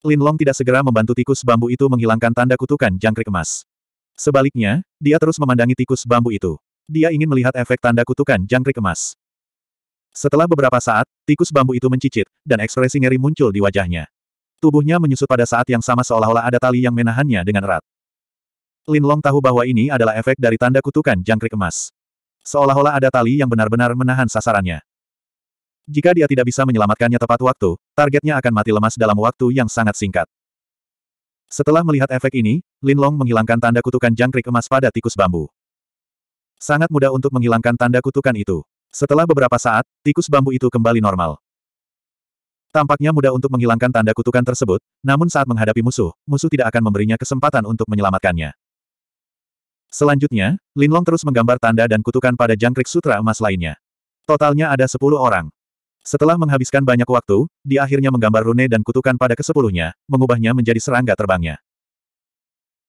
Lin Long tidak segera membantu tikus bambu itu menghilangkan tanda kutukan jangkrik emas. Sebaliknya, dia terus memandangi tikus bambu itu. Dia ingin melihat efek tanda kutukan jangkrik emas. Setelah beberapa saat, tikus bambu itu mencicit, dan ekspresi ngeri muncul di wajahnya. Tubuhnya menyusut pada saat yang sama seolah-olah ada tali yang menahannya dengan erat. Lin Long tahu bahwa ini adalah efek dari tanda kutukan jangkrik emas. Seolah-olah ada tali yang benar-benar menahan sasarannya. Jika dia tidak bisa menyelamatkannya tepat waktu, targetnya akan mati lemas dalam waktu yang sangat singkat. Setelah melihat efek ini, Lin Long menghilangkan tanda kutukan jangkrik emas pada tikus bambu. Sangat mudah untuk menghilangkan tanda kutukan itu. Setelah beberapa saat, tikus bambu itu kembali normal. Tampaknya mudah untuk menghilangkan tanda kutukan tersebut, namun saat menghadapi musuh, musuh tidak akan memberinya kesempatan untuk menyelamatkannya. Selanjutnya, Lin Long terus menggambar tanda dan kutukan pada jangkrik sutra emas lainnya. Totalnya ada 10 orang. Setelah menghabiskan banyak waktu, dia akhirnya menggambar rune dan kutukan pada kesepuluhnya, mengubahnya menjadi serangga terbangnya.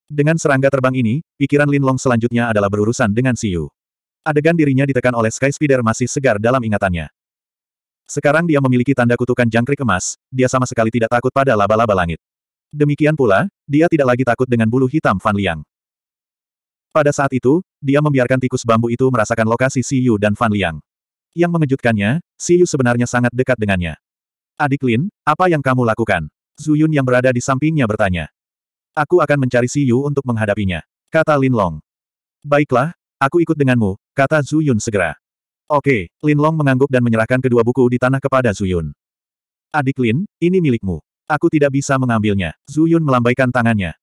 Dengan serangga terbang ini, pikiran Lin Long selanjutnya adalah berurusan dengan Siu. Adegan dirinya ditekan oleh Sky Spider masih segar dalam ingatannya. Sekarang dia memiliki tanda kutukan jangkrik emas, dia sama sekali tidak takut pada laba-laba langit. Demikian pula, dia tidak lagi takut dengan bulu hitam Fan Liang. Pada saat itu, dia membiarkan tikus bambu itu merasakan lokasi Si Yu dan Fan Liang. Yang mengejutkannya, Siyu sebenarnya sangat dekat dengannya. Adik Lin, apa yang kamu lakukan? Zuyun yang berada di sampingnya bertanya. Aku akan mencari Siyu untuk menghadapinya. Kata Lin Long. Baiklah, aku ikut denganmu, kata Zuyun segera. Oke, Lin Long mengangguk dan menyerahkan kedua buku di tanah kepada Zuyun. Adik Lin, ini milikmu. Aku tidak bisa mengambilnya. Zuyun melambaikan tangannya.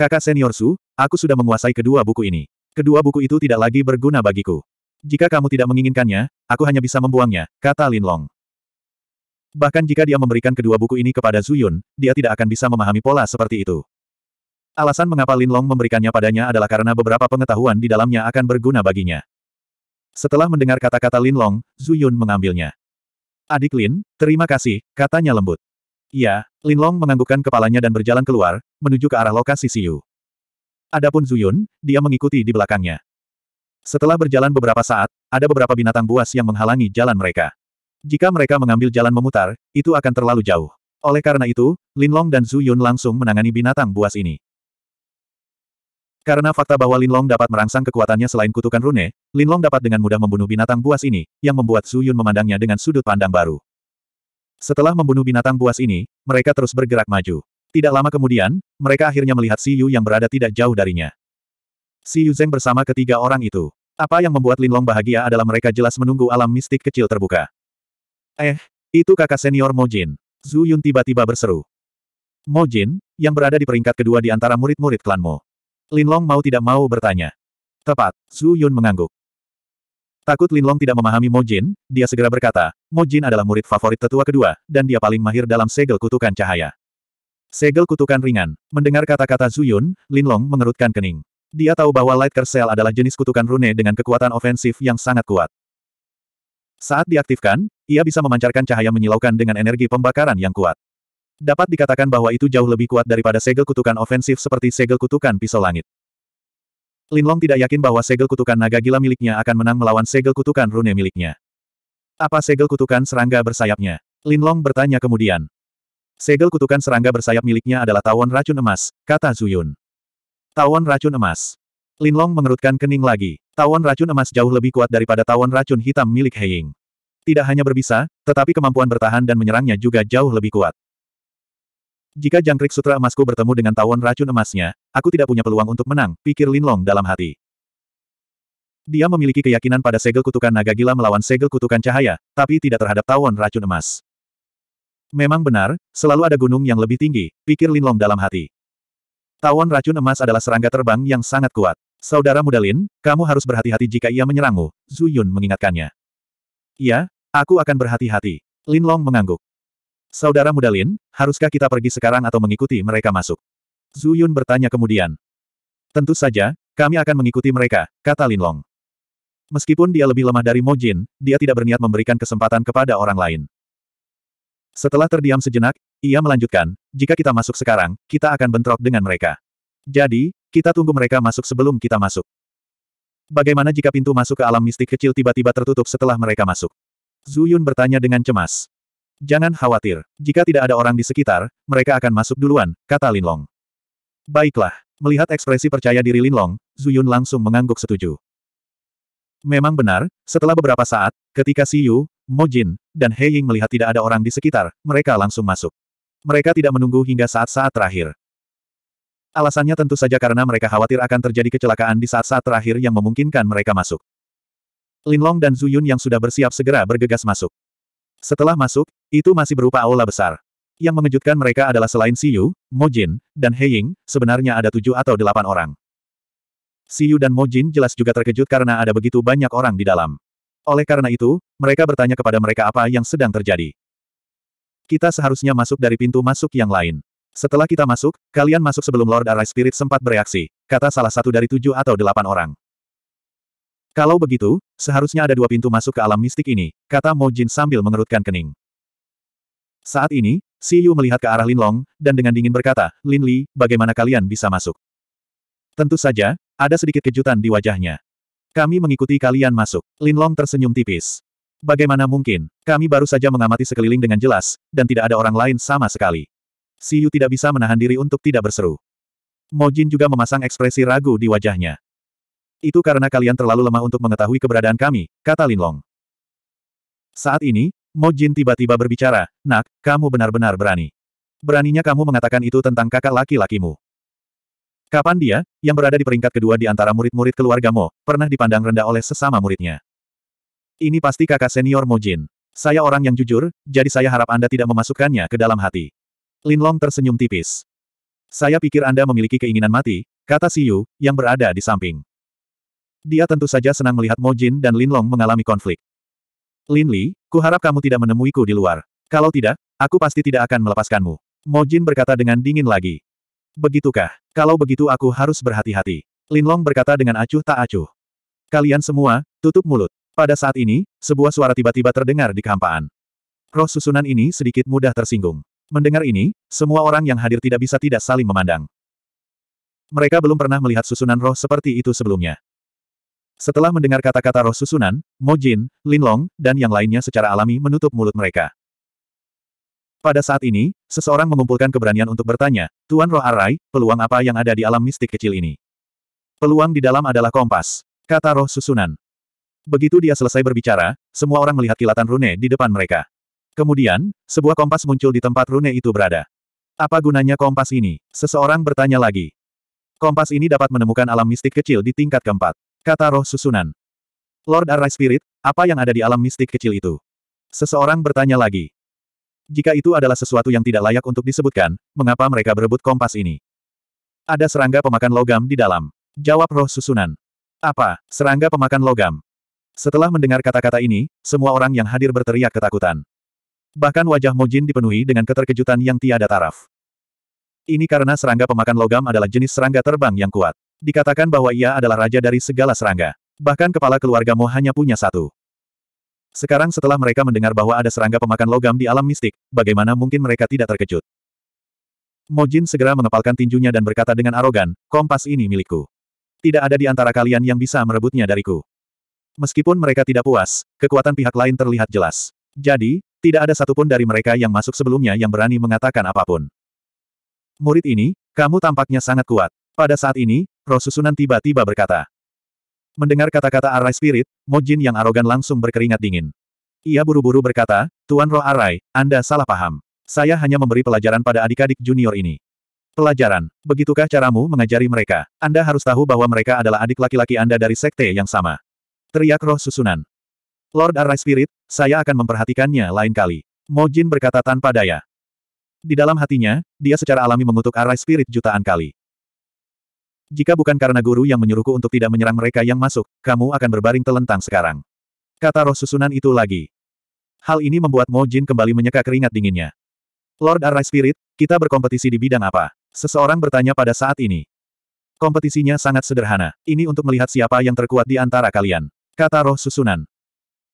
Kakak senior Su, aku sudah menguasai kedua buku ini. Kedua buku itu tidak lagi berguna bagiku. Jika kamu tidak menginginkannya, aku hanya bisa membuangnya, kata Lin Long. Bahkan jika dia memberikan kedua buku ini kepada Zuyun, dia tidak akan bisa memahami pola seperti itu. Alasan mengapa Lin Long memberikannya padanya adalah karena beberapa pengetahuan di dalamnya akan berguna baginya. Setelah mendengar kata-kata Lin Long, Zuyun mengambilnya. Adik Lin, terima kasih, katanya lembut. "Ya," Lin Long menganggukkan kepalanya dan berjalan keluar, menuju ke arah lokasi Siu. Adapun Zuyun, dia mengikuti di belakangnya. Setelah berjalan beberapa saat, ada beberapa binatang buas yang menghalangi jalan mereka. Jika mereka mengambil jalan memutar, itu akan terlalu jauh. Oleh karena itu, Linlong dan Zhu Yun langsung menangani binatang buas ini. Karena fakta bahwa Linlong dapat merangsang kekuatannya selain kutukan rune, Linlong dapat dengan mudah membunuh binatang buas ini, yang membuat Zhu Yun memandangnya dengan sudut pandang baru. Setelah membunuh binatang buas ini, mereka terus bergerak maju. Tidak lama kemudian, mereka akhirnya melihat Si Yu yang berada tidak jauh darinya. Si Yuzeng bersama ketiga orang itu. Apa yang membuat Linlong bahagia adalah mereka jelas menunggu alam mistik kecil terbuka. Eh, itu kakak senior Mo Jin. Zhu Yun tiba-tiba berseru. Mo Jin, yang berada di peringkat kedua di antara murid-murid klanmu. Linlong mau tidak mau bertanya. Tepat, Zhu Yun mengangguk. Takut Linlong tidak memahami Mo Jin, dia segera berkata, Mo Jin adalah murid favorit tetua kedua, dan dia paling mahir dalam segel kutukan cahaya. Segel kutukan ringan. Mendengar kata-kata Zhu Yun, Linlong mengerutkan kening. Dia tahu bahwa Light Cell adalah jenis kutukan rune dengan kekuatan ofensif yang sangat kuat. Saat diaktifkan, ia bisa memancarkan cahaya menyilaukan dengan energi pembakaran yang kuat. Dapat dikatakan bahwa itu jauh lebih kuat daripada segel kutukan ofensif seperti segel kutukan pisau langit. Linlong tidak yakin bahwa segel kutukan naga gila miliknya akan menang melawan segel kutukan rune miliknya. Apa segel kutukan serangga bersayapnya? Linlong bertanya kemudian. Segel kutukan serangga bersayap miliknya adalah tawon racun emas, kata Zuyun. Tawon racun emas. Linlong mengerutkan kening lagi. Tawon racun emas jauh lebih kuat daripada tawon racun hitam milik Heying. Tidak hanya berbisa, tetapi kemampuan bertahan dan menyerangnya juga jauh lebih kuat. Jika jangkrik sutra emasku bertemu dengan tawon racun emasnya, aku tidak punya peluang untuk menang, pikir Linlong dalam hati. Dia memiliki keyakinan pada segel kutukan naga gila melawan segel kutukan cahaya, tapi tidak terhadap tawon racun emas. Memang benar, selalu ada gunung yang lebih tinggi, pikir Linlong dalam hati. Tawon racun emas adalah serangga terbang yang sangat kuat. Saudara muda Lin, kamu harus berhati-hati jika ia menyerangmu, Zhu Yun mengingatkannya. Iya, aku akan berhati-hati. Lin Long mengangguk. Saudara muda Lin, haruskah kita pergi sekarang atau mengikuti mereka masuk? Zhu Yun bertanya kemudian. Tentu saja, kami akan mengikuti mereka, kata Lin Long. Meskipun dia lebih lemah dari Mo Jin, dia tidak berniat memberikan kesempatan kepada orang lain. Setelah terdiam sejenak, ia melanjutkan, jika kita masuk sekarang, kita akan bentrok dengan mereka. Jadi, kita tunggu mereka masuk sebelum kita masuk. Bagaimana jika pintu masuk ke alam mistik kecil tiba-tiba tertutup setelah mereka masuk? Zuyun bertanya dengan cemas. Jangan khawatir, jika tidak ada orang di sekitar, mereka akan masuk duluan, kata Lin Long. Baiklah, melihat ekspresi percaya diri Lin Long, Zuyun langsung mengangguk setuju. Memang benar, setelah beberapa saat, ketika Si Yu, Mojin, dan Ying melihat tidak ada orang di sekitar, mereka langsung masuk. Mereka tidak menunggu hingga saat-saat terakhir. Alasannya tentu saja karena mereka khawatir akan terjadi kecelakaan di saat-saat terakhir yang memungkinkan mereka masuk. Linlong dan Zuyun yang sudah bersiap segera bergegas masuk. Setelah masuk, itu masih berupa aula besar. Yang mengejutkan mereka adalah selain Siyu, Mojin, dan Ying, sebenarnya ada tujuh atau delapan orang. Siyu dan Mojin jelas juga terkejut karena ada begitu banyak orang di dalam. Oleh karena itu, mereka bertanya kepada mereka apa yang sedang terjadi. Kita seharusnya masuk dari pintu masuk yang lain. Setelah kita masuk, kalian masuk sebelum Lord Arai Spirit sempat bereaksi, kata salah satu dari tujuh atau delapan orang. Kalau begitu, seharusnya ada dua pintu masuk ke alam mistik ini, kata Mo Jin sambil mengerutkan kening. Saat ini, Si Yu melihat ke arah Lin Long, dan dengan dingin berkata, Lin Li, bagaimana kalian bisa masuk? Tentu saja, ada sedikit kejutan di wajahnya. Kami mengikuti kalian masuk. Linlong tersenyum tipis. Bagaimana mungkin, kami baru saja mengamati sekeliling dengan jelas, dan tidak ada orang lain sama sekali. Siu tidak bisa menahan diri untuk tidak berseru. Mojin juga memasang ekspresi ragu di wajahnya. Itu karena kalian terlalu lemah untuk mengetahui keberadaan kami, kata Linlong. Saat ini, Mojin tiba-tiba berbicara, Nak, kamu benar-benar berani. Beraninya kamu mengatakan itu tentang kakak laki-lakimu. Kapan dia, yang berada di peringkat kedua di antara murid-murid keluarga Mo, pernah dipandang rendah oleh sesama muridnya? Ini pasti kakak senior Mo Jin. Saya orang yang jujur, jadi saya harap Anda tidak memasukkannya ke dalam hati. Lin Long tersenyum tipis. Saya pikir Anda memiliki keinginan mati, kata Siu, yang berada di samping. Dia tentu saja senang melihat Mo Jin dan Lin Long mengalami konflik. Lin Li, kuharap kamu tidak menemuiku di luar. Kalau tidak, aku pasti tidak akan melepaskanmu. Mo Jin berkata dengan dingin lagi. Begitukah? Kalau begitu aku harus berhati-hati. Linlong berkata dengan acuh tak acuh. Kalian semua, tutup mulut. Pada saat ini, sebuah suara tiba-tiba terdengar di kehampaan Roh susunan ini sedikit mudah tersinggung. Mendengar ini, semua orang yang hadir tidak bisa tidak saling memandang. Mereka belum pernah melihat susunan roh seperti itu sebelumnya. Setelah mendengar kata-kata roh susunan, Mojin, Linlong, dan yang lainnya secara alami menutup mulut mereka. Pada saat ini, seseorang mengumpulkan keberanian untuk bertanya, Tuan Roh Arai, peluang apa yang ada di alam mistik kecil ini? Peluang di dalam adalah kompas, kata roh susunan. Begitu dia selesai berbicara, semua orang melihat kilatan rune di depan mereka. Kemudian, sebuah kompas muncul di tempat rune itu berada. Apa gunanya kompas ini? Seseorang bertanya lagi. Kompas ini dapat menemukan alam mistik kecil di tingkat keempat, kata roh susunan. Lord Arai Spirit, apa yang ada di alam mistik kecil itu? Seseorang bertanya lagi. Jika itu adalah sesuatu yang tidak layak untuk disebutkan, mengapa mereka berebut kompas ini? Ada serangga pemakan logam di dalam. Jawab roh susunan. Apa? Serangga pemakan logam. Setelah mendengar kata-kata ini, semua orang yang hadir berteriak ketakutan. Bahkan wajah Mojin dipenuhi dengan keterkejutan yang tiada taraf. Ini karena serangga pemakan logam adalah jenis serangga terbang yang kuat. Dikatakan bahwa ia adalah raja dari segala serangga. Bahkan kepala keluargamu hanya punya satu. Sekarang setelah mereka mendengar bahwa ada serangga pemakan logam di alam mistik, bagaimana mungkin mereka tidak terkejut? Mojin segera mengepalkan tinjunya dan berkata dengan arogan, kompas ini milikku. Tidak ada di antara kalian yang bisa merebutnya dariku. Meskipun mereka tidak puas, kekuatan pihak lain terlihat jelas. Jadi, tidak ada satupun dari mereka yang masuk sebelumnya yang berani mengatakan apapun. Murid ini, kamu tampaknya sangat kuat. Pada saat ini, roh susunan tiba-tiba berkata. Mendengar kata-kata Arai Spirit, Mojin yang arogan langsung berkeringat dingin. Ia buru-buru berkata, Tuan Roh Arai, Anda salah paham. Saya hanya memberi pelajaran pada adik-adik junior ini. Pelajaran. Begitukah caramu mengajari mereka? Anda harus tahu bahwa mereka adalah adik laki-laki Anda dari sekte yang sama. Teriak roh susunan. Lord Arai Spirit, saya akan memperhatikannya lain kali. Mojin berkata tanpa daya. Di dalam hatinya, dia secara alami mengutuk Arai Spirit jutaan kali. Jika bukan karena guru yang menyuruhku untuk tidak menyerang mereka yang masuk, kamu akan berbaring telentang sekarang. Kata roh susunan itu lagi. Hal ini membuat Mo Jin kembali menyeka keringat dinginnya. Lord Arai Spirit, kita berkompetisi di bidang apa? Seseorang bertanya pada saat ini. Kompetisinya sangat sederhana. Ini untuk melihat siapa yang terkuat di antara kalian. Kata roh susunan.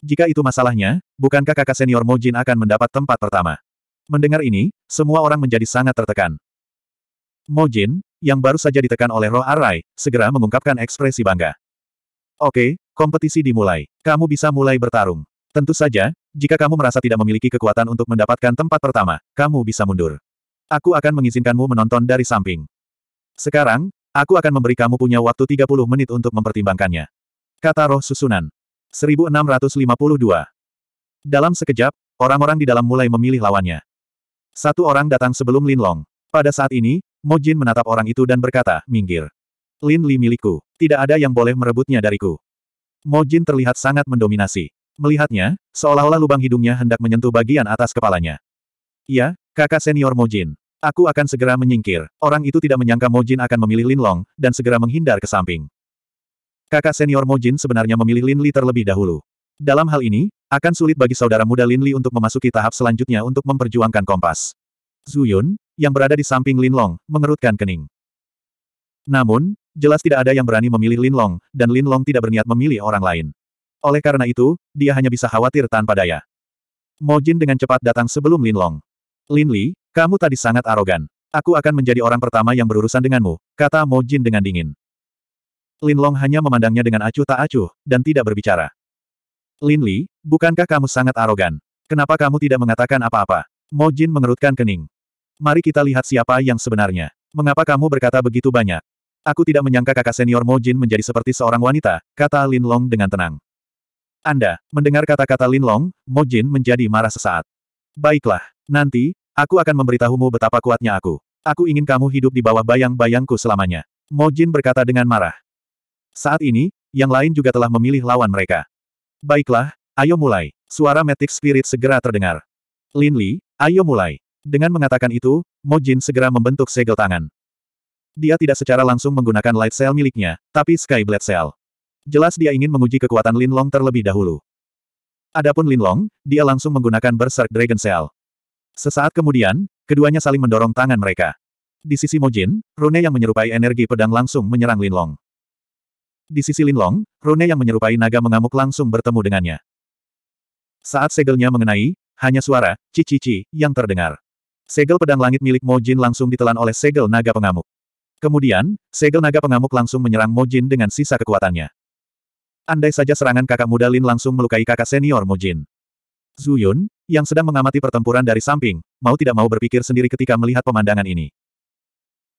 Jika itu masalahnya, bukankah kakak senior Mo Jin akan mendapat tempat pertama? Mendengar ini, semua orang menjadi sangat tertekan. Mo Jin, yang baru saja ditekan oleh roh Arai, segera mengungkapkan ekspresi bangga. Oke, kompetisi dimulai. Kamu bisa mulai bertarung. Tentu saja, jika kamu merasa tidak memiliki kekuatan untuk mendapatkan tempat pertama, kamu bisa mundur. Aku akan mengizinkanmu menonton dari samping. Sekarang, aku akan memberi kamu punya waktu 30 menit untuk mempertimbangkannya. Kata roh susunan. 1652. Dalam sekejap, orang-orang di dalam mulai memilih lawannya. Satu orang datang sebelum Linlong. Pada saat ini, Mojin menatap orang itu dan berkata, minggir. Lin Li milikku. Tidak ada yang boleh merebutnya dariku. Mojin terlihat sangat mendominasi. Melihatnya, seolah-olah lubang hidungnya hendak menyentuh bagian atas kepalanya. Ya, kakak senior Mojin. Aku akan segera menyingkir. Orang itu tidak menyangka Mojin akan memilih Lin Long, dan segera menghindar ke samping. Kakak senior Mojin sebenarnya memilih Lin Li terlebih dahulu. Dalam hal ini, akan sulit bagi saudara muda Lin Li untuk memasuki tahap selanjutnya untuk memperjuangkan kompas. Zuyun, yang berada di samping Linlong, mengerutkan kening. Namun, jelas tidak ada yang berani memilih Linlong, dan Linlong tidak berniat memilih orang lain. Oleh karena itu, dia hanya bisa khawatir tanpa daya. Mojin dengan cepat datang sebelum Linlong. Li, kamu tadi sangat arogan. Aku akan menjadi orang pertama yang berurusan denganmu, kata Mojin dengan dingin. Linlong hanya memandangnya dengan acuh tak acuh, dan tidak berbicara. Lin Li, bukankah kamu sangat arogan? Kenapa kamu tidak mengatakan apa-apa? Mojin mengerutkan kening. Mari kita lihat siapa yang sebenarnya. Mengapa kamu berkata begitu banyak? Aku tidak menyangka kakak senior Mo Jin menjadi seperti seorang wanita, kata Lin Long dengan tenang. Anda, mendengar kata-kata Lin Long, Mo Jin menjadi marah sesaat. Baiklah, nanti, aku akan memberitahumu betapa kuatnya aku. Aku ingin kamu hidup di bawah bayang-bayangku selamanya. Mo Jin berkata dengan marah. Saat ini, yang lain juga telah memilih lawan mereka. Baiklah, ayo mulai. Suara Matic Spirit segera terdengar. Lin Li, ayo mulai. Dengan mengatakan itu, Mo Jin segera membentuk segel tangan. Dia tidak secara langsung menggunakan light cell miliknya, tapi Sky Blade Cell. Jelas dia ingin menguji kekuatan Lin Long terlebih dahulu. Adapun Lin Long, dia langsung menggunakan Berserk Dragon Cell. Sesaat kemudian, keduanya saling mendorong tangan mereka. Di sisi Mo Jin, rune yang menyerupai energi pedang langsung menyerang Lin Long. Di sisi Lin Long, rune yang menyerupai naga mengamuk langsung bertemu dengannya. Saat segelnya mengenai, hanya suara, cici ci yang terdengar. Segel pedang langit milik Mojin langsung ditelan oleh segel naga pengamuk. Kemudian, segel naga pengamuk langsung menyerang Mojin dengan sisa kekuatannya. Andai saja serangan kakak muda Lin langsung melukai kakak senior Mojin. Zuyun, yang sedang mengamati pertempuran dari samping, mau tidak mau berpikir sendiri ketika melihat pemandangan ini.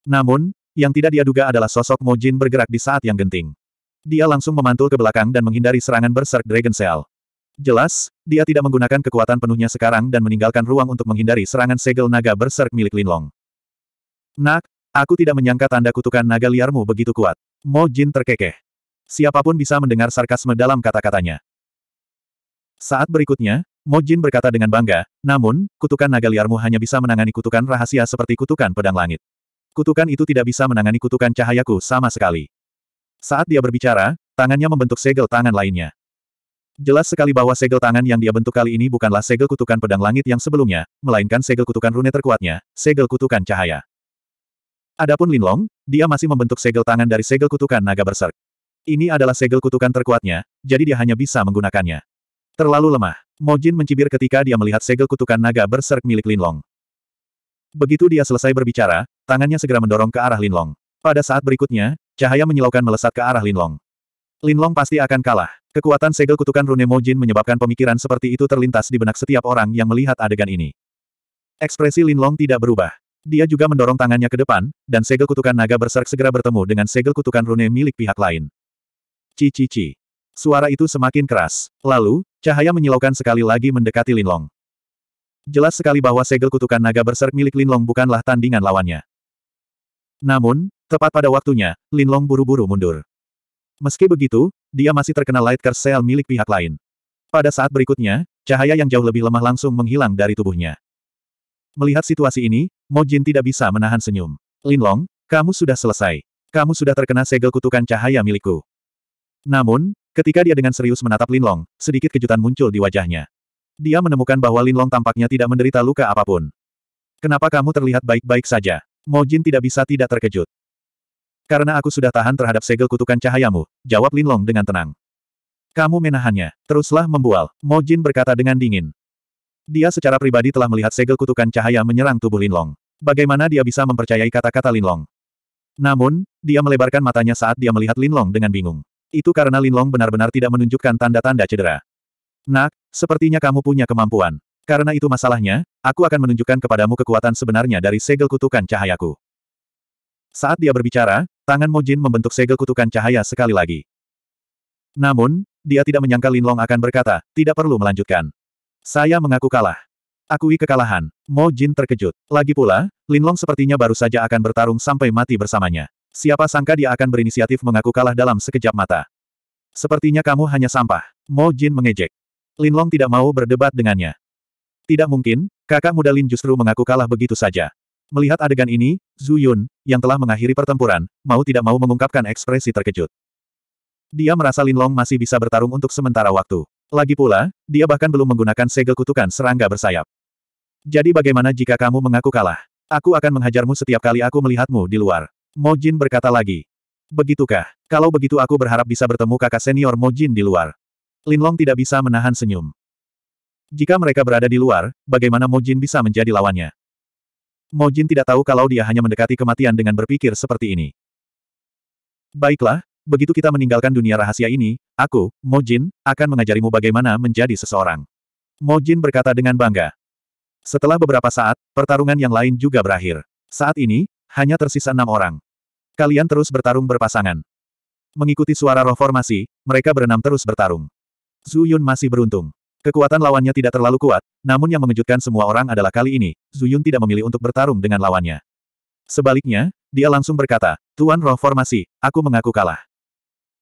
Namun, yang tidak dia duga adalah sosok Mojin bergerak di saat yang genting. Dia langsung memantul ke belakang dan menghindari serangan berserk Dragon Cell. Jelas, dia tidak menggunakan kekuatan penuhnya sekarang dan meninggalkan ruang untuk menghindari serangan segel naga berserk milik Linlong. Nak, aku tidak menyangka tanda kutukan naga liarmu begitu kuat. Mo Jin terkekeh. Siapapun bisa mendengar sarkasme dalam kata-katanya. Saat berikutnya, Mo Jin berkata dengan bangga, namun, kutukan naga liarmu hanya bisa menangani kutukan rahasia seperti kutukan pedang langit. Kutukan itu tidak bisa menangani kutukan cahayaku sama sekali. Saat dia berbicara, tangannya membentuk segel tangan lainnya. Jelas sekali bahwa segel tangan yang dia bentuk kali ini bukanlah segel kutukan pedang langit yang sebelumnya, melainkan segel kutukan rune terkuatnya, segel kutukan cahaya. Adapun Linlong, dia masih membentuk segel tangan dari segel kutukan naga berserk. Ini adalah segel kutukan terkuatnya, jadi dia hanya bisa menggunakannya. Terlalu lemah. Mojin mencibir ketika dia melihat segel kutukan naga berserk milik Linlong. Begitu dia selesai berbicara, tangannya segera mendorong ke arah Linlong. Pada saat berikutnya, cahaya menyilaukan melesat ke arah Linlong. Linlong pasti akan kalah. Kekuatan segel kutukan Rune Mojin menyebabkan pemikiran seperti itu terlintas di benak setiap orang yang melihat adegan ini. Ekspresi Lin Long tidak berubah. Dia juga mendorong tangannya ke depan, dan segel kutukan naga berserk segera bertemu dengan segel kutukan Rune milik pihak lain. Cici-ci. Suara itu semakin keras. Lalu, cahaya menyilaukan sekali lagi mendekati Lin Long. Jelas sekali bahwa segel kutukan naga berserk milik Lin Long bukanlah tandingan lawannya. Namun, tepat pada waktunya, Lin Long buru-buru mundur. Meski begitu, dia masih terkena light curse cell milik pihak lain. Pada saat berikutnya, cahaya yang jauh lebih lemah langsung menghilang dari tubuhnya. Melihat situasi ini, Mo Jin tidak bisa menahan senyum. Linlong, kamu sudah selesai. Kamu sudah terkena segel kutukan cahaya milikku. Namun, ketika dia dengan serius menatap Linlong, sedikit kejutan muncul di wajahnya. Dia menemukan bahwa Linlong tampaknya tidak menderita luka apapun. Kenapa kamu terlihat baik-baik saja? Mo Jin tidak bisa tidak terkejut. Karena aku sudah tahan terhadap segel kutukan cahayamu, jawab Linlong dengan tenang. Kamu menahannya, teruslah membual, Mo Jin berkata dengan dingin. Dia secara pribadi telah melihat segel kutukan cahaya menyerang tubuh Linlong. Bagaimana dia bisa mempercayai kata-kata Linlong? Namun, dia melebarkan matanya saat dia melihat Linlong dengan bingung. Itu karena Linlong benar-benar tidak menunjukkan tanda-tanda cedera. Nak, sepertinya kamu punya kemampuan. Karena itu masalahnya, aku akan menunjukkan kepadamu kekuatan sebenarnya dari segel kutukan cahayaku. Saat dia berbicara, Tangan Mojin membentuk segel kutukan cahaya sekali lagi. Namun, dia tidak menyangka Linlong akan berkata, tidak perlu melanjutkan. Saya mengaku kalah. Akui kekalahan. Mo Jin terkejut. Lagi pula, Linlong sepertinya baru saja akan bertarung sampai mati bersamanya. Siapa sangka dia akan berinisiatif mengaku kalah dalam sekejap mata. Sepertinya kamu hanya sampah. Mo Jin mengejek. Linlong tidak mau berdebat dengannya. Tidak mungkin, kakak muda Lin justru mengaku kalah begitu saja. Melihat adegan ini, Zhu Yun, yang telah mengakhiri pertempuran, mau tidak mau mengungkapkan ekspresi terkejut. Dia merasa Lin Long masih bisa bertarung untuk sementara waktu. Lagi pula, dia bahkan belum menggunakan segel kutukan serangga bersayap. Jadi bagaimana jika kamu mengaku kalah? Aku akan menghajarmu setiap kali aku melihatmu di luar. Mo Jin berkata lagi. Begitukah? Kalau begitu aku berharap bisa bertemu kakak senior Mo Jin di luar. Lin Long tidak bisa menahan senyum. Jika mereka berada di luar, bagaimana Mo Jin bisa menjadi lawannya? Mojin tidak tahu kalau dia hanya mendekati kematian dengan berpikir seperti ini. Baiklah, begitu kita meninggalkan dunia rahasia ini, aku, Mojin, akan mengajarimu bagaimana menjadi seseorang. Mojin berkata dengan bangga. Setelah beberapa saat, pertarungan yang lain juga berakhir. Saat ini, hanya tersisa enam orang. Kalian terus bertarung berpasangan. Mengikuti suara roh formasi, mereka berenam terus bertarung. Zuyun masih beruntung. Kekuatan lawannya tidak terlalu kuat, namun yang mengejutkan semua orang adalah kali ini, Zuyun tidak memilih untuk bertarung dengan lawannya. Sebaliknya, dia langsung berkata, Tuan roh formasi, aku mengaku kalah.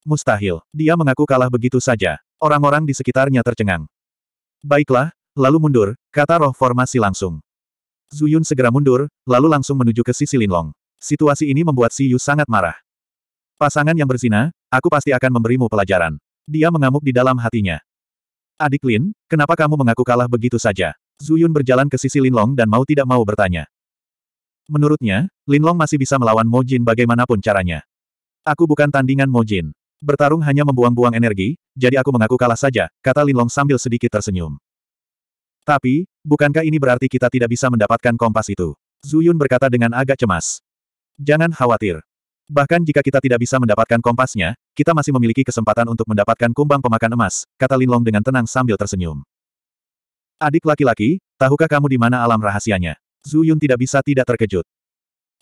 Mustahil, dia mengaku kalah begitu saja. Orang-orang di sekitarnya tercengang. Baiklah, lalu mundur, kata roh formasi langsung. Zuyun segera mundur, lalu langsung menuju ke sisi Linlong. Situasi ini membuat Si Yu sangat marah. Pasangan yang berzina, aku pasti akan memberimu pelajaran. Dia mengamuk di dalam hatinya. Adik Lin, kenapa kamu mengaku kalah begitu saja? Zuyun berjalan ke sisi Linlong dan mau tidak mau bertanya. Menurutnya, Linlong masih bisa melawan Mojin bagaimanapun caranya. Aku bukan tandingan Mojin. Bertarung hanya membuang-buang energi, jadi aku mengaku kalah saja, kata Linlong sambil sedikit tersenyum. Tapi, bukankah ini berarti kita tidak bisa mendapatkan kompas itu? Zuyun berkata dengan agak cemas. Jangan khawatir, Bahkan jika kita tidak bisa mendapatkan kompasnya, kita masih memiliki kesempatan untuk mendapatkan kumbang pemakan emas, kata Linlong dengan tenang sambil tersenyum. Adik laki-laki, tahukah kamu di mana alam rahasianya? Zhu Yun tidak bisa tidak terkejut.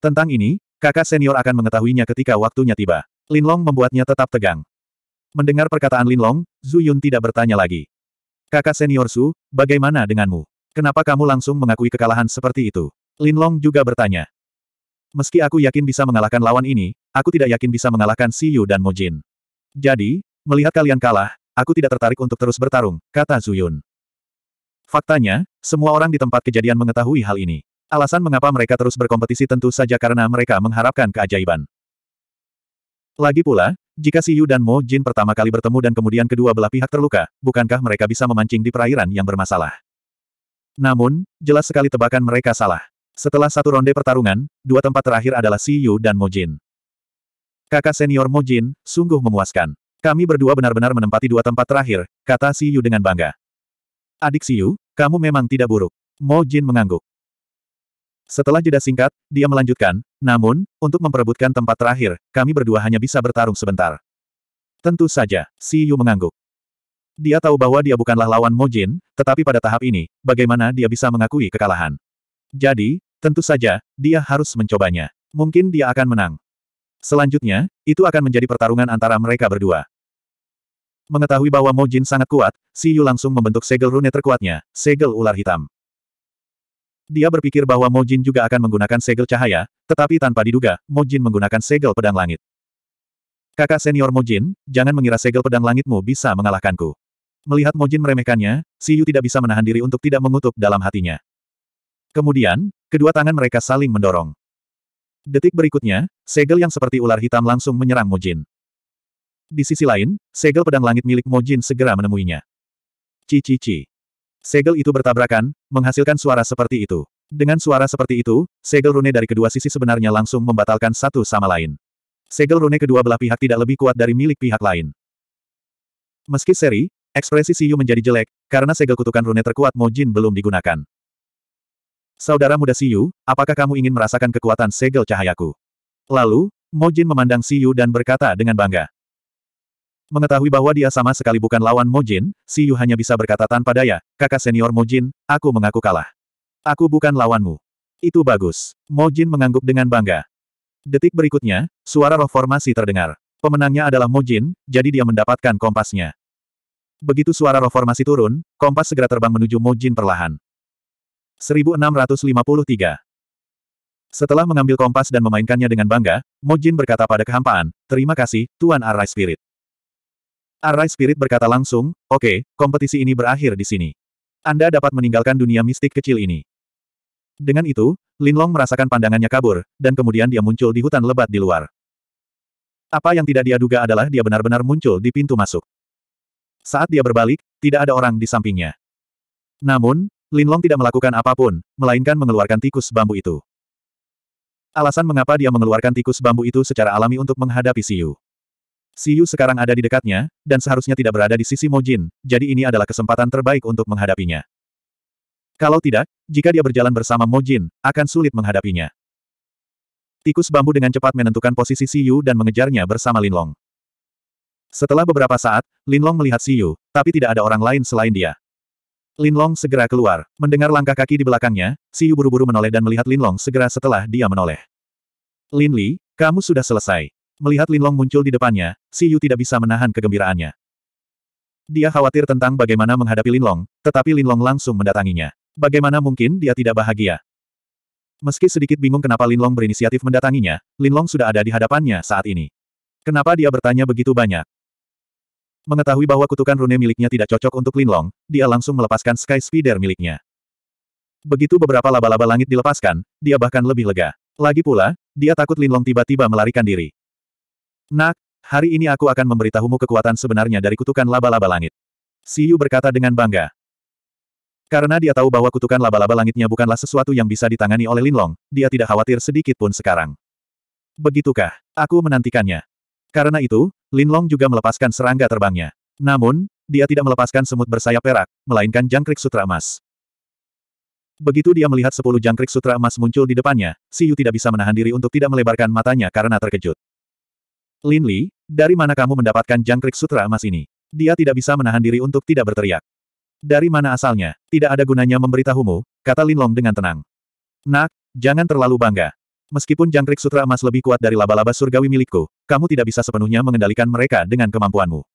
Tentang ini, kakak senior akan mengetahuinya ketika waktunya tiba. Linlong membuatnya tetap tegang. Mendengar perkataan Linlong, Yun tidak bertanya lagi. Kakak senior Su, bagaimana denganmu? Kenapa kamu langsung mengakui kekalahan seperti itu? Linlong juga bertanya. Meski aku yakin bisa mengalahkan lawan ini, aku tidak yakin bisa mengalahkan Si Yu dan Mojin. Jadi, melihat kalian kalah, aku tidak tertarik untuk terus bertarung, kata Zuyun. Faktanya, semua orang di tempat kejadian mengetahui hal ini. Alasan mengapa mereka terus berkompetisi tentu saja karena mereka mengharapkan keajaiban. Lagi pula, jika Si Yu dan Mo Jin pertama kali bertemu dan kemudian kedua belah pihak terluka, bukankah mereka bisa memancing di perairan yang bermasalah? Namun, jelas sekali tebakan mereka salah. Setelah satu ronde pertarungan, dua tempat terakhir adalah Si Yu dan Mojin. Kakak senior Mojin, sungguh memuaskan. Kami berdua benar-benar menempati dua tempat terakhir, kata Si Yu dengan bangga. Adik Si Yu, kamu memang tidak buruk. Mojin mengangguk. Setelah jeda singkat, dia melanjutkan, namun, untuk memperebutkan tempat terakhir, kami berdua hanya bisa bertarung sebentar. Tentu saja, Si Yu mengangguk. Dia tahu bahwa dia bukanlah lawan Mojin, tetapi pada tahap ini, bagaimana dia bisa mengakui kekalahan. Jadi, Tentu saja, dia harus mencobanya. Mungkin dia akan menang. Selanjutnya, itu akan menjadi pertarungan antara mereka berdua. Mengetahui bahwa Mo Jin sangat kuat, Si Yu langsung membentuk segel rune terkuatnya, segel ular hitam. Dia berpikir bahwa Mo Jin juga akan menggunakan segel cahaya, tetapi tanpa diduga, Mo Jin menggunakan segel pedang langit. Kakak senior Mo Jin, jangan mengira segel pedang langitmu bisa mengalahkanku. Melihat Mojin meremehkannya, Si Yu tidak bisa menahan diri untuk tidak mengutuk dalam hatinya. Kemudian, kedua tangan mereka saling mendorong. Detik berikutnya, segel yang seperti ular hitam langsung menyerang Mojin. Di sisi lain, segel pedang langit milik Mojin segera menemuinya. Cici-ci. Segel itu bertabrakan, menghasilkan suara seperti itu. Dengan suara seperti itu, segel rune dari kedua sisi sebenarnya langsung membatalkan satu sama lain. Segel rune kedua belah pihak tidak lebih kuat dari milik pihak lain. Meski seri, ekspresi Siyu menjadi jelek, karena segel kutukan rune terkuat Mojin belum digunakan. Saudara muda Siyu, apakah kamu ingin merasakan kekuatan segel cahayaku? Lalu, Mojin memandang Siyu dan berkata dengan bangga. Mengetahui bahwa dia sama sekali bukan lawan Mojin, Siyu hanya bisa berkata tanpa daya, kakak senior Mojin, aku mengaku kalah. Aku bukan lawanmu. Itu bagus. Mojin mengangguk dengan bangga. Detik berikutnya, suara roh formasi terdengar. Pemenangnya adalah Mojin, jadi dia mendapatkan kompasnya. Begitu suara roh formasi turun, kompas segera terbang menuju Mojin perlahan. 1653. Setelah mengambil kompas dan memainkannya dengan bangga, Mojin berkata pada kehampaan, Terima kasih, Tuan Arai Spirit. Arai Spirit berkata langsung, Oke, okay, kompetisi ini berakhir di sini. Anda dapat meninggalkan dunia mistik kecil ini. Dengan itu, Linlong merasakan pandangannya kabur, dan kemudian dia muncul di hutan lebat di luar. Apa yang tidak dia duga adalah dia benar-benar muncul di pintu masuk. Saat dia berbalik, tidak ada orang di sampingnya. Namun, Linlong tidak melakukan apapun, melainkan mengeluarkan tikus bambu itu. Alasan mengapa dia mengeluarkan tikus bambu itu secara alami untuk menghadapi Siyu. Siyu sekarang ada di dekatnya, dan seharusnya tidak berada di sisi Mojin, jadi ini adalah kesempatan terbaik untuk menghadapinya. Kalau tidak, jika dia berjalan bersama Mojin, akan sulit menghadapinya. Tikus bambu dengan cepat menentukan posisi Siyu dan mengejarnya bersama Linlong. Setelah beberapa saat, Linlong melihat Siyu, tapi tidak ada orang lain selain dia. Linlong segera keluar. Mendengar langkah kaki di belakangnya, Siu buru-buru menoleh dan melihat Linlong segera setelah dia menoleh. Lin Li, kamu sudah selesai. Melihat Linlong muncul di depannya, Siu tidak bisa menahan kegembiraannya. Dia khawatir tentang bagaimana menghadapi Linlong, tetapi Linlong langsung mendatanginya. Bagaimana mungkin dia tidak bahagia? Meski sedikit bingung kenapa Linlong berinisiatif mendatanginya, Linlong sudah ada di hadapannya saat ini. Kenapa dia bertanya begitu banyak? Mengetahui bahwa kutukan rune miliknya tidak cocok untuk Linlong, dia langsung melepaskan Sky Spider miliknya. Begitu beberapa laba-laba langit dilepaskan, dia bahkan lebih lega. Lagi pula, dia takut Linlong tiba-tiba melarikan diri. Nak, hari ini aku akan memberitahumu kekuatan sebenarnya dari kutukan laba-laba langit. Si Yu berkata dengan bangga. Karena dia tahu bahwa kutukan laba-laba langitnya bukanlah sesuatu yang bisa ditangani oleh Linlong, dia tidak khawatir sedikit pun sekarang. Begitukah? Aku menantikannya. Karena itu, Lin Long juga melepaskan serangga terbangnya. Namun, dia tidak melepaskan semut bersayap perak, melainkan jangkrik sutra emas. Begitu dia melihat sepuluh jangkrik sutra emas muncul di depannya, Si Yu tidak bisa menahan diri untuk tidak melebarkan matanya karena terkejut. Lin Li, dari mana kamu mendapatkan jangkrik sutra emas ini? Dia tidak bisa menahan diri untuk tidak berteriak. Dari mana asalnya? Tidak ada gunanya memberitahumu, kata Lin Long dengan tenang. Nak, jangan terlalu bangga. Meskipun jangkrik sutra emas lebih kuat dari laba-laba surgawi milikku, kamu tidak bisa sepenuhnya mengendalikan mereka dengan kemampuanmu.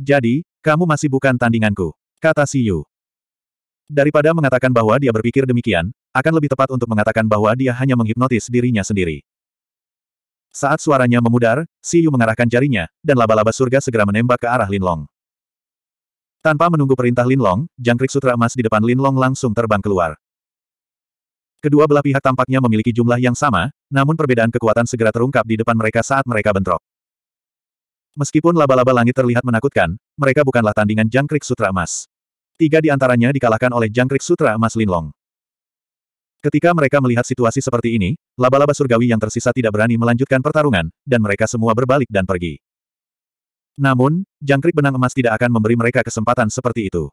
Jadi, kamu masih bukan tandinganku, kata si Yu. Daripada mengatakan bahwa dia berpikir demikian, akan lebih tepat untuk mengatakan bahwa dia hanya menghipnotis dirinya sendiri. Saat suaranya memudar, si Yu mengarahkan jarinya, dan laba-laba surga segera menembak ke arah Linlong. Tanpa menunggu perintah Linlong, jangkrik sutra emas di depan Linlong langsung terbang keluar. Kedua belah pihak tampaknya memiliki jumlah yang sama, namun perbedaan kekuatan segera terungkap di depan mereka saat mereka bentrok. Meskipun laba-laba langit terlihat menakutkan, mereka bukanlah tandingan jangkrik sutra emas. Tiga di antaranya dikalahkan oleh jangkrik sutra emas Linlong. Ketika mereka melihat situasi seperti ini, laba-laba surgawi yang tersisa tidak berani melanjutkan pertarungan, dan mereka semua berbalik dan pergi. Namun, jangkrik benang emas tidak akan memberi mereka kesempatan seperti itu.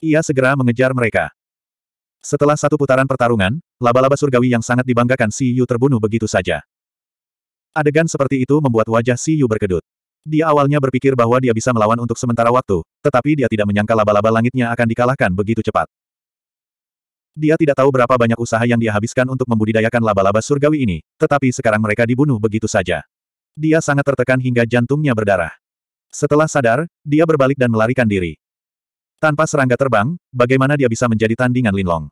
Ia segera mengejar mereka. Setelah satu putaran pertarungan, laba-laba surgawi yang sangat dibanggakan Si Yu terbunuh begitu saja. Adegan seperti itu membuat wajah Si Yu berkedut. Dia awalnya berpikir bahwa dia bisa melawan untuk sementara waktu, tetapi dia tidak menyangka laba-laba langitnya akan dikalahkan begitu cepat. Dia tidak tahu berapa banyak usaha yang dia habiskan untuk membudidayakan laba-laba surgawi ini, tetapi sekarang mereka dibunuh begitu saja. Dia sangat tertekan hingga jantungnya berdarah. Setelah sadar, dia berbalik dan melarikan diri. Tanpa serangga terbang, bagaimana dia bisa menjadi tandingan Linlong?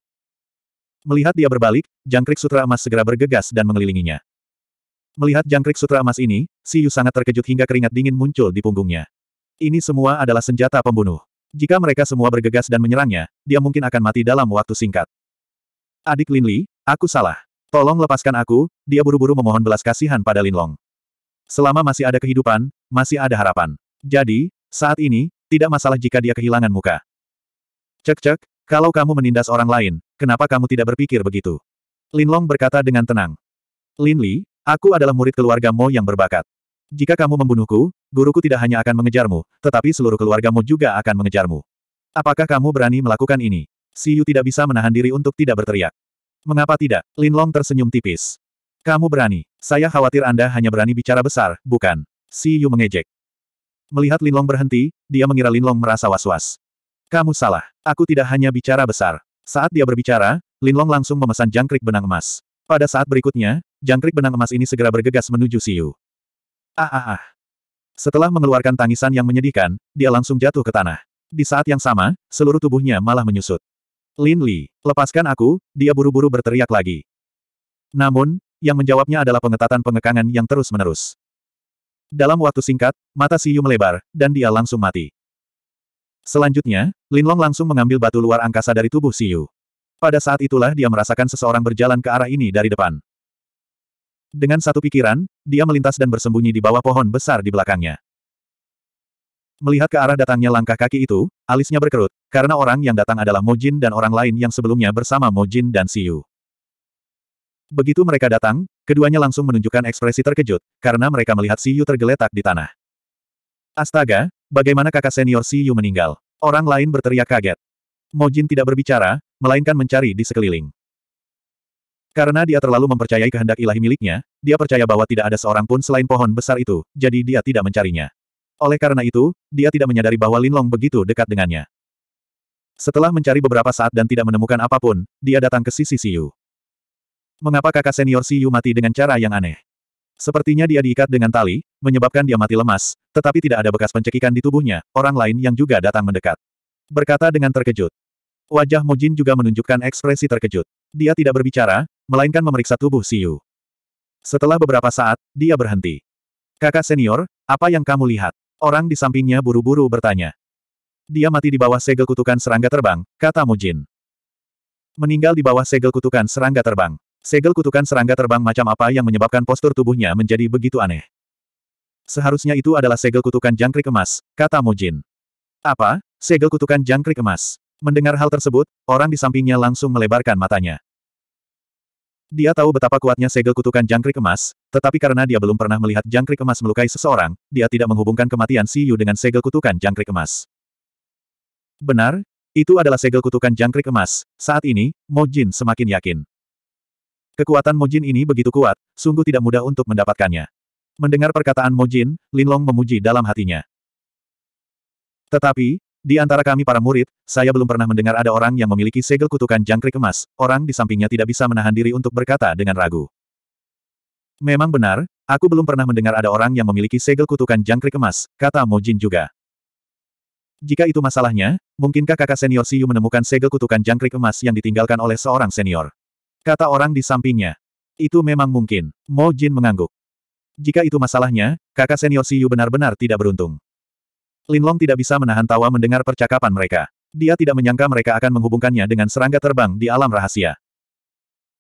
Melihat dia berbalik, jangkrik sutra emas segera bergegas dan mengelilinginya. Melihat jangkrik sutra emas ini, Si Yu sangat terkejut hingga keringat dingin muncul di punggungnya. Ini semua adalah senjata pembunuh. Jika mereka semua bergegas dan menyerangnya, dia mungkin akan mati dalam waktu singkat. Adik Lin Li, aku salah. Tolong lepaskan aku, dia buru-buru memohon belas kasihan pada Lin Long. Selama masih ada kehidupan, masih ada harapan. Jadi, saat ini, tidak masalah jika dia kehilangan muka. Cek-cek, kalau kamu menindas orang lain, kenapa kamu tidak berpikir begitu? Lin Long berkata dengan tenang. Lin Li, aku adalah murid keluarga Mo yang berbakat. Jika kamu membunuhku, guruku tidak hanya akan mengejarmu, tetapi seluruh keluargamu juga akan mengejarmu. Apakah kamu berani melakukan ini? Si Yu tidak bisa menahan diri untuk tidak berteriak. Mengapa tidak? Lin Long tersenyum tipis. Kamu berani. Saya khawatir Anda hanya berani bicara besar, bukan? Si Yu mengejek. Melihat Linlong berhenti, dia mengira Linlong merasa was-was. Kamu salah. Aku tidak hanya bicara besar. Saat dia berbicara, Linlong langsung memesan jangkrik benang emas. Pada saat berikutnya, jangkrik benang emas ini segera bergegas menuju Siu. Ah ah ah. Setelah mengeluarkan tangisan yang menyedihkan, dia langsung jatuh ke tanah. Di saat yang sama, seluruh tubuhnya malah menyusut. Lin Li, lepaskan aku, dia buru-buru berteriak lagi. Namun, yang menjawabnya adalah pengetatan pengekangan yang terus-menerus. Dalam waktu singkat, mata Si Yu melebar, dan dia langsung mati. Selanjutnya, Linlong langsung mengambil batu luar angkasa dari tubuh Si Yu. Pada saat itulah dia merasakan seseorang berjalan ke arah ini dari depan. Dengan satu pikiran, dia melintas dan bersembunyi di bawah pohon besar di belakangnya. Melihat ke arah datangnya langkah kaki itu, alisnya berkerut, karena orang yang datang adalah Mojin dan orang lain yang sebelumnya bersama Mojin dan Siyu. Begitu mereka datang, keduanya langsung menunjukkan ekspresi terkejut, karena mereka melihat Si Yu tergeletak di tanah. Astaga, bagaimana kakak senior Si Yu meninggal? Orang lain berteriak kaget. Mojin tidak berbicara, melainkan mencari di sekeliling. Karena dia terlalu mempercayai kehendak ilahi miliknya, dia percaya bahwa tidak ada seorang pun selain pohon besar itu, jadi dia tidak mencarinya. Oleh karena itu, dia tidak menyadari bahwa Linlong begitu dekat dengannya. Setelah mencari beberapa saat dan tidak menemukan apapun, dia datang ke sisi Siu. Mengapa kakak senior Si Yu mati dengan cara yang aneh? Sepertinya dia diikat dengan tali, menyebabkan dia mati lemas, tetapi tidak ada bekas pencekikan di tubuhnya, orang lain yang juga datang mendekat. Berkata dengan terkejut. Wajah Jin juga menunjukkan ekspresi terkejut. Dia tidak berbicara, melainkan memeriksa tubuh Si Yu. Setelah beberapa saat, dia berhenti. Kakak senior, apa yang kamu lihat? Orang di sampingnya buru-buru bertanya. Dia mati di bawah segel kutukan serangga terbang, kata Jin. Meninggal di bawah segel kutukan serangga terbang. Segel kutukan serangga terbang macam apa yang menyebabkan postur tubuhnya menjadi begitu aneh. Seharusnya itu adalah segel kutukan jangkrik emas, kata Mojin. Apa? Segel kutukan jangkrik emas. Mendengar hal tersebut, orang di sampingnya langsung melebarkan matanya. Dia tahu betapa kuatnya segel kutukan jangkrik emas, tetapi karena dia belum pernah melihat jangkrik emas melukai seseorang, dia tidak menghubungkan kematian Si Yu dengan segel kutukan jangkrik emas. Benar, itu adalah segel kutukan jangkrik emas. Saat ini, Mo Jin semakin yakin. Kekuatan Mojin ini begitu kuat, sungguh tidak mudah untuk mendapatkannya. Mendengar perkataan Mojin, Linlong memuji dalam hatinya. Tetapi, di antara kami para murid, saya belum pernah mendengar ada orang yang memiliki segel kutukan jangkrik emas, orang di sampingnya tidak bisa menahan diri untuk berkata dengan ragu. Memang benar, aku belum pernah mendengar ada orang yang memiliki segel kutukan jangkrik emas, kata Mojin juga. Jika itu masalahnya, mungkinkah kakak senior Siyu menemukan segel kutukan jangkrik emas yang ditinggalkan oleh seorang senior? Kata orang di sampingnya. Itu memang mungkin. Mo Jin mengangguk. Jika itu masalahnya, kakak senior Siyu benar-benar tidak beruntung. Lin Long tidak bisa menahan tawa mendengar percakapan mereka. Dia tidak menyangka mereka akan menghubungkannya dengan serangga terbang di alam rahasia.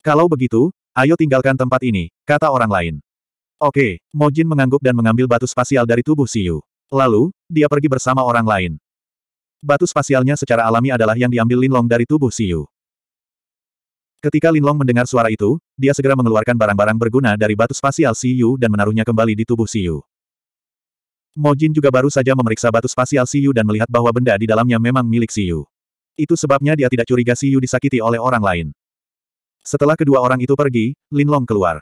Kalau begitu, ayo tinggalkan tempat ini, kata orang lain. Oke, Mo Jin mengangguk dan mengambil batu spasial dari tubuh Siyu. Lalu, dia pergi bersama orang lain. Batu spasialnya secara alami adalah yang diambil Lin Long dari tubuh Siyu. Ketika Linlong mendengar suara itu, dia segera mengeluarkan barang-barang berguna dari batu spasial Siyu dan menaruhnya kembali di tubuh Siyu. Jin juga baru saja memeriksa batu spasial Siyu dan melihat bahwa benda di dalamnya memang milik Siyu. Itu sebabnya dia tidak curiga Siyu disakiti oleh orang lain. Setelah kedua orang itu pergi, Linlong keluar.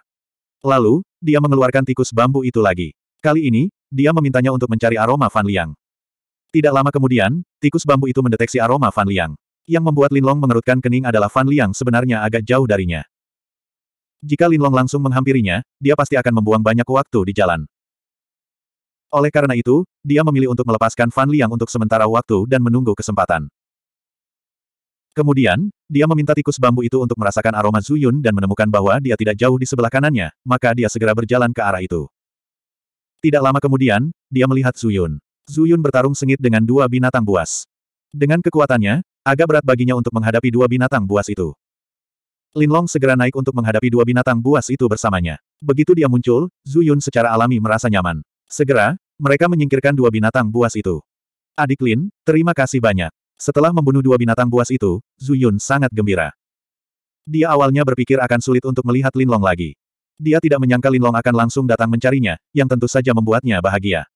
Lalu, dia mengeluarkan tikus bambu itu lagi. Kali ini, dia memintanya untuk mencari aroma Fan Liang. Tidak lama kemudian, tikus bambu itu mendeteksi aroma Fan Liang. Yang membuat Linlong mengerutkan kening adalah Fan Liang sebenarnya agak jauh darinya. Jika Linlong langsung menghampirinya, dia pasti akan membuang banyak waktu di jalan. Oleh karena itu, dia memilih untuk melepaskan Fan Liang untuk sementara waktu dan menunggu kesempatan. Kemudian, dia meminta tikus bambu itu untuk merasakan aroma Zuyun dan menemukan bahwa dia tidak jauh di sebelah kanannya, maka dia segera berjalan ke arah itu. Tidak lama kemudian, dia melihat Zuyun. Zuyun bertarung sengit dengan dua binatang buas. Dengan kekuatannya, Agak berat baginya untuk menghadapi dua binatang buas itu. Linlong segera naik untuk menghadapi dua binatang buas itu bersamanya. Begitu dia muncul, Zuyun secara alami merasa nyaman. Segera, mereka menyingkirkan dua binatang buas itu. Adik Lin, terima kasih banyak. Setelah membunuh dua binatang buas itu, Zuyun sangat gembira. Dia awalnya berpikir akan sulit untuk melihat Linlong lagi. Dia tidak menyangka Linlong akan langsung datang mencarinya, yang tentu saja membuatnya bahagia.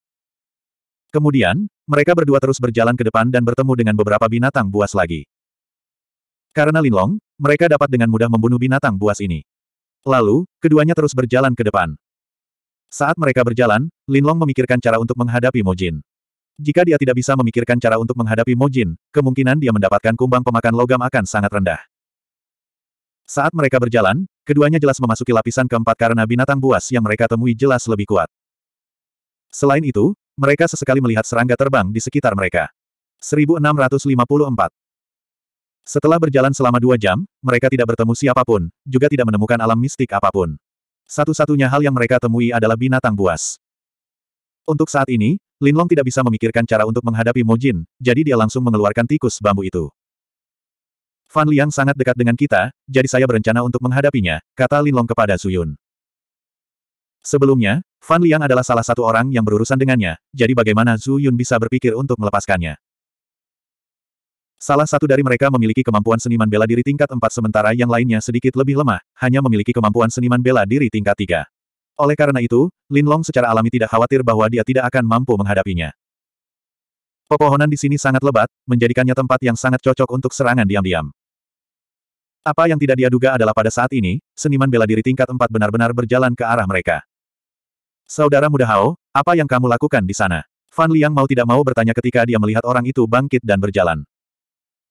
Kemudian, mereka berdua terus berjalan ke depan dan bertemu dengan beberapa binatang buas lagi. Karena Linlong, mereka dapat dengan mudah membunuh binatang buas ini. Lalu, keduanya terus berjalan ke depan. Saat mereka berjalan, Linlong memikirkan cara untuk menghadapi Mojin. Jika dia tidak bisa memikirkan cara untuk menghadapi Mojin, kemungkinan dia mendapatkan kumbang pemakan logam akan sangat rendah. Saat mereka berjalan, keduanya jelas memasuki lapisan keempat karena binatang buas yang mereka temui jelas lebih kuat. Selain itu, mereka sesekali melihat serangga terbang di sekitar mereka. 1654 Setelah berjalan selama dua jam, mereka tidak bertemu siapapun, juga tidak menemukan alam mistik apapun. Satu-satunya hal yang mereka temui adalah binatang buas. Untuk saat ini, Linlong tidak bisa memikirkan cara untuk menghadapi Mojin, jadi dia langsung mengeluarkan tikus bambu itu. Fan Liang sangat dekat dengan kita, jadi saya berencana untuk menghadapinya, kata Linlong kepada Suyun. Sebelumnya, Fan Liang adalah salah satu orang yang berurusan dengannya, jadi bagaimana Zhu Yun bisa berpikir untuk melepaskannya? Salah satu dari mereka memiliki kemampuan seniman bela diri tingkat 4 sementara yang lainnya sedikit lebih lemah, hanya memiliki kemampuan seniman bela diri tingkat 3. Oleh karena itu, Lin Long secara alami tidak khawatir bahwa dia tidak akan mampu menghadapinya. Pepohonan di sini sangat lebat, menjadikannya tempat yang sangat cocok untuk serangan diam-diam. Apa yang tidak dia duga adalah pada saat ini, seniman bela diri tingkat 4 benar-benar berjalan ke arah mereka. Saudara muda Hao, apa yang kamu lakukan di sana? Fan Liang mau tidak mau bertanya ketika dia melihat orang itu bangkit dan berjalan.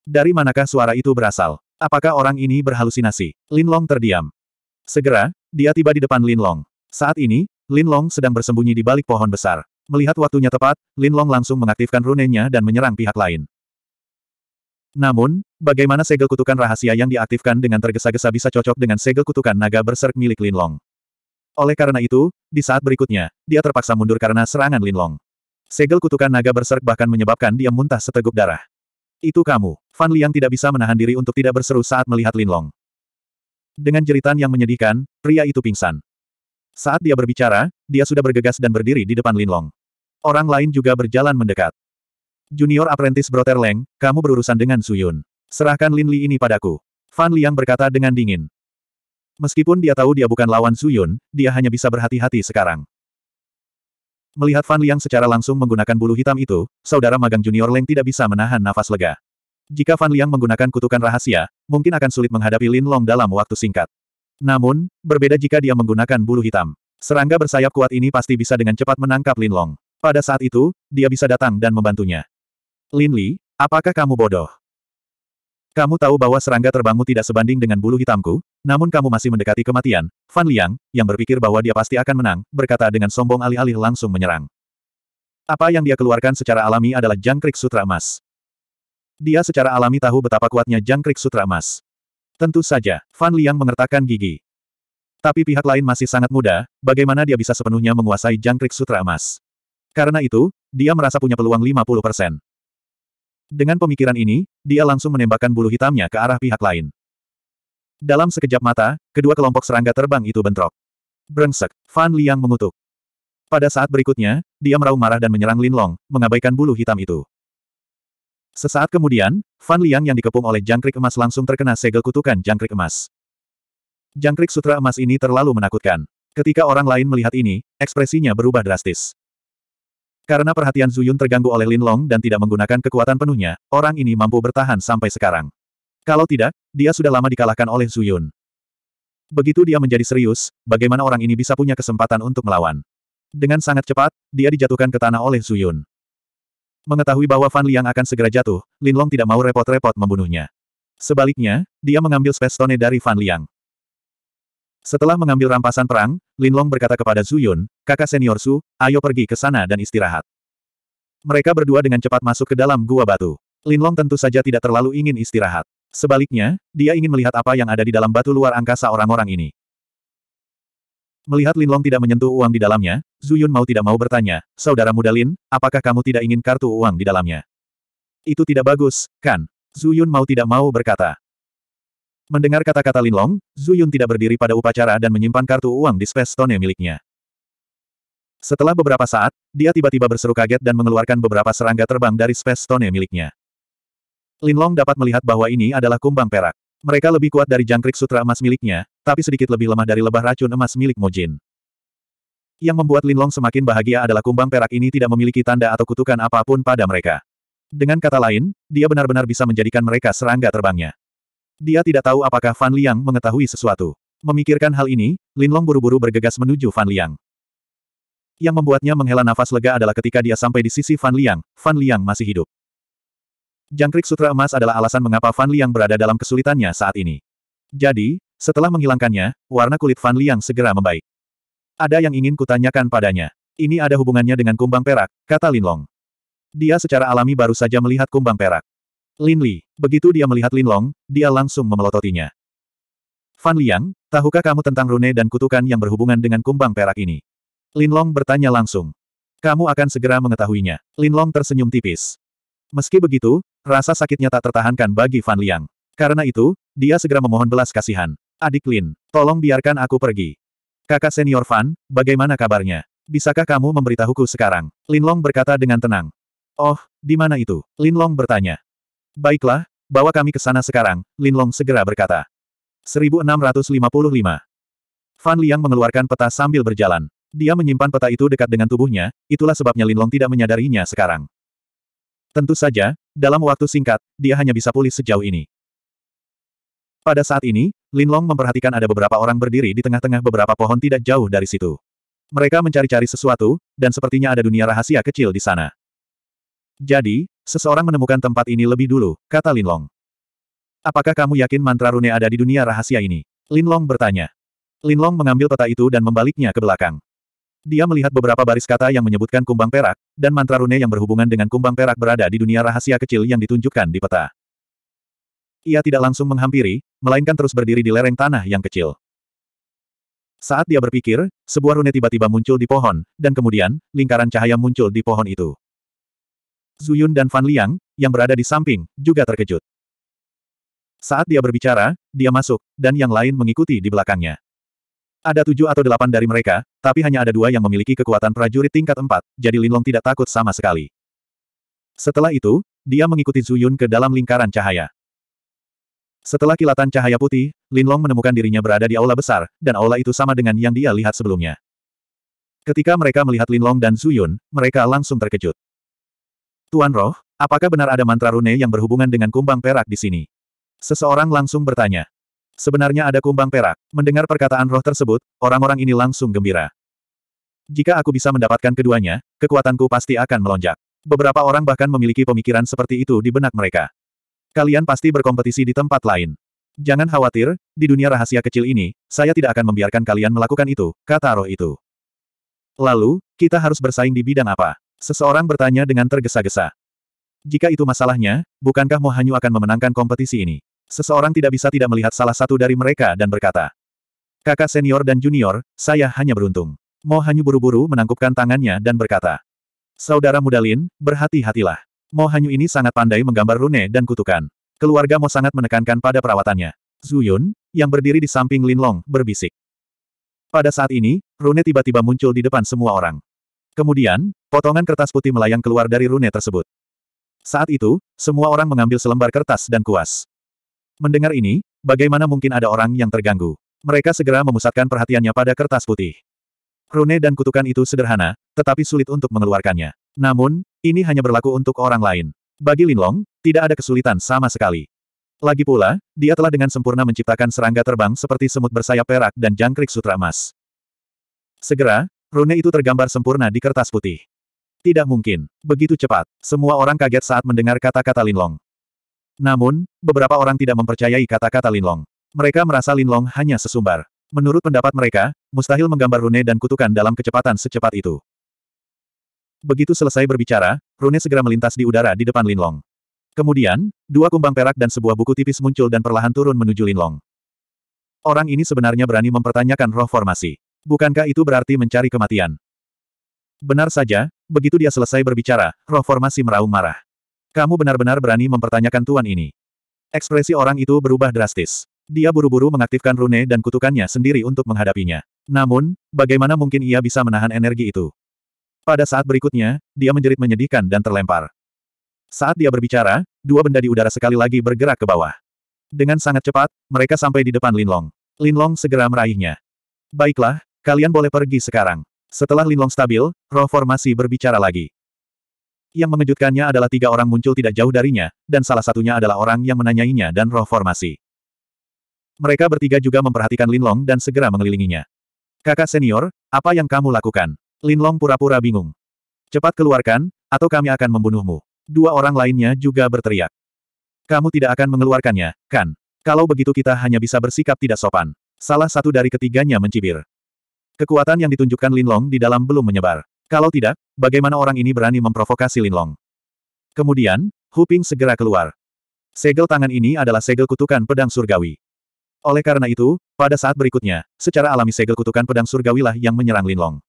Dari manakah suara itu berasal? Apakah orang ini berhalusinasi? Lin Long terdiam. Segera, dia tiba di depan Lin Long. Saat ini, Lin Long sedang bersembunyi di balik pohon besar. Melihat waktunya tepat, Lin Long langsung mengaktifkan runenya dan menyerang pihak lain. Namun, bagaimana segel kutukan rahasia yang diaktifkan dengan tergesa-gesa bisa cocok dengan segel kutukan naga berserk milik Lin Long? Oleh karena itu, di saat berikutnya, dia terpaksa mundur karena serangan Linlong. Segel kutukan naga berserk bahkan menyebabkan dia muntah seteguk darah. Itu kamu. Fan Liang tidak bisa menahan diri untuk tidak berseru saat melihat Linlong. Dengan jeritan yang menyedihkan, pria itu pingsan. Saat dia berbicara, dia sudah bergegas dan berdiri di depan Linlong. Orang lain juga berjalan mendekat. Junior Apprentice Broter Leng, kamu berurusan dengan Suyun. Serahkan Lin Li ini padaku. Fan Liang berkata dengan dingin. Meskipun dia tahu dia bukan lawan Zuyun, dia hanya bisa berhati-hati sekarang. Melihat Fan Liang secara langsung menggunakan bulu hitam itu, saudara magang junior Leng tidak bisa menahan nafas lega. Jika Fan Liang menggunakan kutukan rahasia, mungkin akan sulit menghadapi Lin Long dalam waktu singkat. Namun, berbeda jika dia menggunakan bulu hitam. Serangga bersayap kuat ini pasti bisa dengan cepat menangkap Lin Long. Pada saat itu, dia bisa datang dan membantunya. Lin Li, apakah kamu bodoh? Kamu tahu bahwa serangga terbangmu tidak sebanding dengan bulu hitamku, namun kamu masih mendekati kematian. Fan Liang, yang berpikir bahwa dia pasti akan menang, berkata dengan sombong alih-alih langsung menyerang. Apa yang dia keluarkan secara alami adalah jangkrik sutra emas. Dia secara alami tahu betapa kuatnya jangkrik sutra emas. Tentu saja, Fan Liang mengertakkan gigi. Tapi pihak lain masih sangat muda, bagaimana dia bisa sepenuhnya menguasai jangkrik sutra emas. Karena itu, dia merasa punya peluang 50%. Dengan pemikiran ini, dia langsung menembakkan bulu hitamnya ke arah pihak lain. Dalam sekejap mata, kedua kelompok serangga terbang itu bentrok. Brengsek, Fan Liang mengutuk. Pada saat berikutnya, dia meraung marah dan menyerang Lin Long, mengabaikan bulu hitam itu. Sesaat kemudian, Fan Liang yang dikepung oleh jangkrik emas langsung terkena segel kutukan jangkrik emas. Jangkrik sutra emas ini terlalu menakutkan. Ketika orang lain melihat ini, ekspresinya berubah drastis. Karena perhatian Zuyun terganggu oleh Lin Long dan tidak menggunakan kekuatan penuhnya, orang ini mampu bertahan sampai sekarang. Kalau tidak, dia sudah lama dikalahkan oleh Zuyun. Begitu dia menjadi serius, bagaimana orang ini bisa punya kesempatan untuk melawan. Dengan sangat cepat, dia dijatuhkan ke tanah oleh Zuyun. Mengetahui bahwa Fan Liang akan segera jatuh, Lin Long tidak mau repot-repot membunuhnya. Sebaliknya, dia mengambil Spestone dari Fan Liang. Setelah mengambil rampasan perang, Linlong berkata kepada Zhu Yun, kakak senior Su, ayo pergi ke sana dan istirahat. Mereka berdua dengan cepat masuk ke dalam gua batu. Linlong tentu saja tidak terlalu ingin istirahat. Sebaliknya, dia ingin melihat apa yang ada di dalam batu luar angkasa orang-orang ini. Melihat Linlong tidak menyentuh uang di dalamnya, Zhu Yun mau tidak mau bertanya, Saudara muda Lin, apakah kamu tidak ingin kartu uang di dalamnya? Itu tidak bagus, kan? Zhu Yun mau tidak mau berkata. Mendengar kata-kata Linlong, Zuyun tidak berdiri pada upacara dan menyimpan kartu uang di space stone miliknya. Setelah beberapa saat, dia tiba-tiba berseru kaget dan mengeluarkan beberapa serangga terbang dari space stone miliknya. Linlong dapat melihat bahwa ini adalah kumbang perak. Mereka lebih kuat dari jangkrik sutra emas miliknya, tapi sedikit lebih lemah dari lebah racun emas milik Mojin. Yang membuat Linlong semakin bahagia adalah kumbang perak ini tidak memiliki tanda atau kutukan apapun pada mereka. Dengan kata lain, dia benar-benar bisa menjadikan mereka serangga terbangnya. Dia tidak tahu apakah Fan Liang mengetahui sesuatu. Memikirkan hal ini, Linlong buru-buru bergegas menuju Fan Liang. Yang membuatnya menghela nafas lega adalah ketika dia sampai di sisi Fan Liang, Fan Liang masih hidup. Jangkrik Sutra Emas adalah alasan mengapa Fan Liang berada dalam kesulitannya saat ini. Jadi, setelah menghilangkannya, warna kulit Fan Liang segera membaik. Ada yang ingin kutanyakan padanya. Ini ada hubungannya dengan kumbang perak, kata Lin Long. Dia secara alami baru saja melihat kumbang perak. Lin Li, begitu dia melihat Lin Long, dia langsung memelototinya. Fan Liang, tahukah kamu tentang rune dan kutukan yang berhubungan dengan kumbang perak ini? Lin Long bertanya langsung. Kamu akan segera mengetahuinya. Lin Long tersenyum tipis. Meski begitu, rasa sakitnya tak tertahankan bagi Fan Liang. Karena itu, dia segera memohon belas kasihan. Adik Lin, tolong biarkan aku pergi. Kakak senior Fan, bagaimana kabarnya? Bisakah kamu memberitahuku sekarang? Lin Long berkata dengan tenang. Oh, di mana itu? Lin Long bertanya. Baiklah, bawa kami ke sana sekarang, Linlong segera berkata. 1655. Fan Liang mengeluarkan peta sambil berjalan. Dia menyimpan peta itu dekat dengan tubuhnya, itulah sebabnya Linlong tidak menyadarinya sekarang. Tentu saja, dalam waktu singkat, dia hanya bisa pulih sejauh ini. Pada saat ini, Linlong memperhatikan ada beberapa orang berdiri di tengah-tengah beberapa pohon tidak jauh dari situ. Mereka mencari-cari sesuatu, dan sepertinya ada dunia rahasia kecil di sana. Jadi, seseorang menemukan tempat ini lebih dulu, kata Linlong. Apakah kamu yakin mantra rune ada di dunia rahasia ini? Linlong bertanya. Linlong mengambil peta itu dan membaliknya ke belakang. Dia melihat beberapa baris kata yang menyebutkan kumbang perak, dan mantra rune yang berhubungan dengan kumbang perak berada di dunia rahasia kecil yang ditunjukkan di peta. Ia tidak langsung menghampiri, melainkan terus berdiri di lereng tanah yang kecil. Saat dia berpikir, sebuah rune tiba-tiba muncul di pohon, dan kemudian, lingkaran cahaya muncul di pohon itu. Zuyun dan Fan Liang, yang berada di samping, juga terkejut. Saat dia berbicara, dia masuk, dan yang lain mengikuti di belakangnya. Ada tujuh atau delapan dari mereka, tapi hanya ada dua yang memiliki kekuatan prajurit tingkat empat, jadi Linlong tidak takut sama sekali. Setelah itu, dia mengikuti Zuyun ke dalam lingkaran cahaya. Setelah kilatan cahaya putih, Linlong menemukan dirinya berada di aula besar, dan aula itu sama dengan yang dia lihat sebelumnya. Ketika mereka melihat Linlong dan Zuyun, mereka langsung terkejut. Tuan Roh, apakah benar ada mantra rune yang berhubungan dengan kumbang perak di sini? Seseorang langsung bertanya. Sebenarnya ada kumbang perak. Mendengar perkataan roh tersebut, orang-orang ini langsung gembira. Jika aku bisa mendapatkan keduanya, kekuatanku pasti akan melonjak. Beberapa orang bahkan memiliki pemikiran seperti itu di benak mereka. Kalian pasti berkompetisi di tempat lain. Jangan khawatir, di dunia rahasia kecil ini, saya tidak akan membiarkan kalian melakukan itu, kata roh itu. Lalu, kita harus bersaing di bidang apa? Seseorang bertanya dengan tergesa-gesa. Jika itu masalahnya, bukankah Mohanyu akan memenangkan kompetisi ini? Seseorang tidak bisa tidak melihat salah satu dari mereka dan berkata, Kakak senior dan junior, saya hanya beruntung. Mohanyu buru-buru menangkupkan tangannya dan berkata, Saudara muda Lin, berhati-hatilah. Mohanyu ini sangat pandai menggambar rune dan kutukan. Keluarga Mo sangat menekankan pada perawatannya. Zuyun, yang berdiri di samping Lin Long berbisik. Pada saat ini, rune tiba-tiba muncul di depan semua orang. Kemudian, potongan kertas putih melayang keluar dari rune tersebut. Saat itu, semua orang mengambil selembar kertas dan kuas. Mendengar ini, bagaimana mungkin ada orang yang terganggu? Mereka segera memusatkan perhatiannya pada kertas putih. Rune dan kutukan itu sederhana, tetapi sulit untuk mengeluarkannya. Namun, ini hanya berlaku untuk orang lain. Bagi Linlong, tidak ada kesulitan sama sekali. Lagi pula, dia telah dengan sempurna menciptakan serangga terbang seperti semut bersayap perak dan jangkrik sutra emas. Segera, Rune itu tergambar sempurna di kertas putih. Tidak mungkin. Begitu cepat. Semua orang kaget saat mendengar kata-kata Linlong. Namun, beberapa orang tidak mempercayai kata-kata Linlong. Mereka merasa Linlong hanya sesumbar. Menurut pendapat mereka, mustahil menggambar Rune dan kutukan dalam kecepatan secepat itu. Begitu selesai berbicara, Rune segera melintas di udara di depan Linlong. Kemudian, dua kumbang perak dan sebuah buku tipis muncul dan perlahan turun menuju Linlong. Orang ini sebenarnya berani mempertanyakan roh formasi. Bukankah itu berarti mencari kematian? Benar saja, begitu dia selesai berbicara, roh formasi meraung marah. Kamu benar-benar berani mempertanyakan tuan ini. Ekspresi orang itu berubah drastis. Dia buru-buru mengaktifkan rune dan kutukannya sendiri untuk menghadapinya. Namun, bagaimana mungkin ia bisa menahan energi itu? Pada saat berikutnya, dia menjerit menyedihkan dan terlempar. Saat dia berbicara, dua benda di udara sekali lagi bergerak ke bawah. Dengan sangat cepat, mereka sampai di depan Linlong. Linlong segera meraihnya. Baiklah, Kalian boleh pergi sekarang. Setelah Linlong stabil, roh formasi berbicara lagi. Yang mengejutkannya adalah tiga orang muncul tidak jauh darinya, dan salah satunya adalah orang yang menanyainya dan roh formasi. Mereka bertiga juga memperhatikan Linlong dan segera mengelilinginya. Kakak senior, apa yang kamu lakukan? Linlong pura-pura bingung. Cepat keluarkan, atau kami akan membunuhmu. Dua orang lainnya juga berteriak. Kamu tidak akan mengeluarkannya, kan? Kalau begitu kita hanya bisa bersikap tidak sopan. Salah satu dari ketiganya mencibir. Kekuatan yang ditunjukkan Linlong di dalam belum menyebar. Kalau tidak, bagaimana orang ini berani memprovokasi Linlong? Kemudian, Huping segera keluar. Segel tangan ini adalah segel kutukan pedang surgawi. Oleh karena itu, pada saat berikutnya, secara alami segel kutukan pedang surgawi lah yang menyerang Linlong.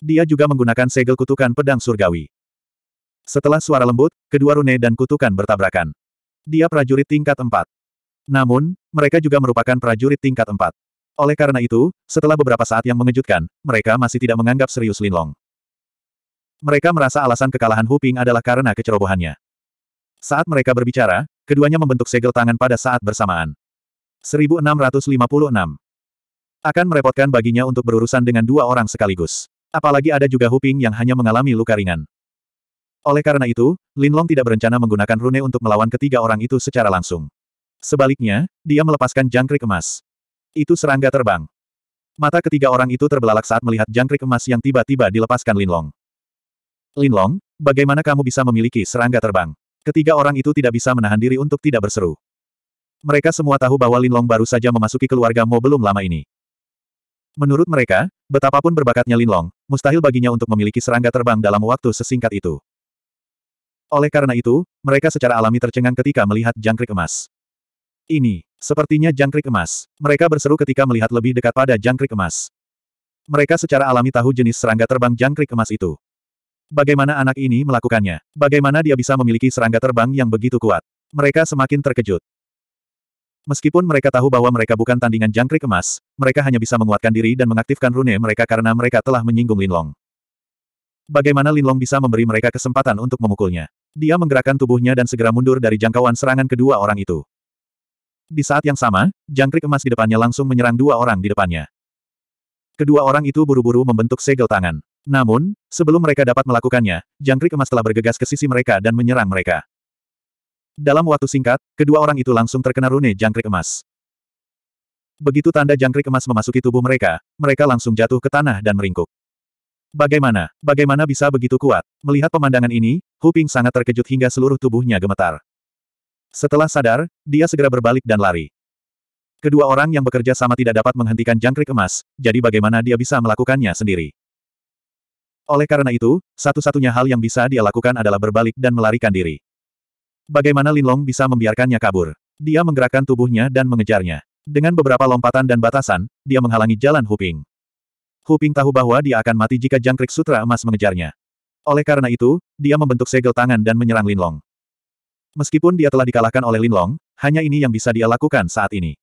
Dia juga menggunakan segel kutukan pedang surgawi. Setelah suara lembut, kedua rune dan kutukan bertabrakan. Dia prajurit tingkat 4. Namun, mereka juga merupakan prajurit tingkat 4. Oleh karena itu, setelah beberapa saat yang mengejutkan, mereka masih tidak menganggap serius Linlong. Mereka merasa alasan kekalahan Hu Ping adalah karena kecerobohannya. Saat mereka berbicara, keduanya membentuk segel tangan pada saat bersamaan. 1656. Akan merepotkan baginya untuk berurusan dengan dua orang sekaligus. Apalagi ada juga Hu Ping yang hanya mengalami luka ringan. Oleh karena itu, Linlong tidak berencana menggunakan rune untuk melawan ketiga orang itu secara langsung. Sebaliknya, dia melepaskan jangkrik emas. Itu serangga terbang. Mata ketiga orang itu terbelalak saat melihat jangkrik emas yang tiba-tiba dilepaskan Linlong. Linlong, bagaimana kamu bisa memiliki serangga terbang? Ketiga orang itu tidak bisa menahan diri untuk tidak berseru. Mereka semua tahu bahwa Linlong baru saja memasuki keluarga Mo belum lama ini. Menurut mereka, betapapun berbakatnya Linlong, mustahil baginya untuk memiliki serangga terbang dalam waktu sesingkat itu. Oleh karena itu, mereka secara alami tercengang ketika melihat jangkrik emas. Ini, sepertinya jangkrik emas. Mereka berseru ketika melihat lebih dekat pada jangkrik emas. Mereka secara alami tahu jenis serangga terbang jangkrik emas itu. Bagaimana anak ini melakukannya? Bagaimana dia bisa memiliki serangga terbang yang begitu kuat? Mereka semakin terkejut. Meskipun mereka tahu bahwa mereka bukan tandingan jangkrik emas, mereka hanya bisa menguatkan diri dan mengaktifkan rune mereka karena mereka telah menyinggung Linlong. Bagaimana Linlong bisa memberi mereka kesempatan untuk memukulnya? Dia menggerakkan tubuhnya dan segera mundur dari jangkauan serangan kedua orang itu. Di saat yang sama, jangkrik emas di depannya langsung menyerang dua orang di depannya. Kedua orang itu buru-buru membentuk segel tangan. Namun, sebelum mereka dapat melakukannya, jangkrik emas telah bergegas ke sisi mereka dan menyerang mereka. Dalam waktu singkat, kedua orang itu langsung terkena rune jangkrik emas. Begitu tanda jangkrik emas memasuki tubuh mereka, mereka langsung jatuh ke tanah dan meringkuk. Bagaimana, bagaimana bisa begitu kuat? Melihat pemandangan ini, Huping sangat terkejut hingga seluruh tubuhnya gemetar. Setelah sadar, dia segera berbalik dan lari. Kedua orang yang bekerja sama tidak dapat menghentikan jangkrik emas, jadi bagaimana dia bisa melakukannya sendiri? Oleh karena itu, satu-satunya hal yang bisa dia lakukan adalah berbalik dan melarikan diri. Bagaimana Linlong bisa membiarkannya kabur? Dia menggerakkan tubuhnya dan mengejarnya. Dengan beberapa lompatan dan batasan, dia menghalangi jalan Huping. Huping tahu bahwa dia akan mati jika jangkrik sutra emas mengejarnya. Oleh karena itu, dia membentuk segel tangan dan menyerang Linlong. Meskipun dia telah dikalahkan oleh Linlong, hanya ini yang bisa dia lakukan saat ini.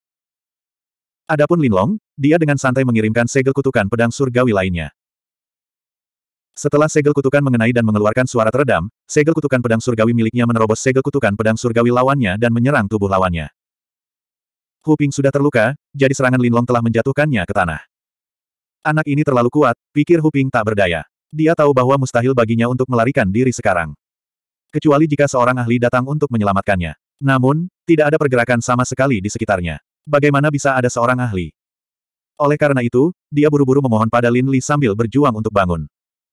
Adapun Linlong, dia dengan santai mengirimkan segel kutukan pedang surgawi lainnya. Setelah segel kutukan mengenai dan mengeluarkan suara teredam, segel kutukan pedang surgawi miliknya menerobos segel kutukan pedang surgawi lawannya dan menyerang tubuh lawannya. Huping sudah terluka, jadi serangan Linlong telah menjatuhkannya ke tanah. Anak ini terlalu kuat, pikir Huping tak berdaya. Dia tahu bahwa mustahil baginya untuk melarikan diri sekarang kecuali jika seorang ahli datang untuk menyelamatkannya. Namun, tidak ada pergerakan sama sekali di sekitarnya. Bagaimana bisa ada seorang ahli? Oleh karena itu, dia buru-buru memohon pada Lin Li sambil berjuang untuk bangun.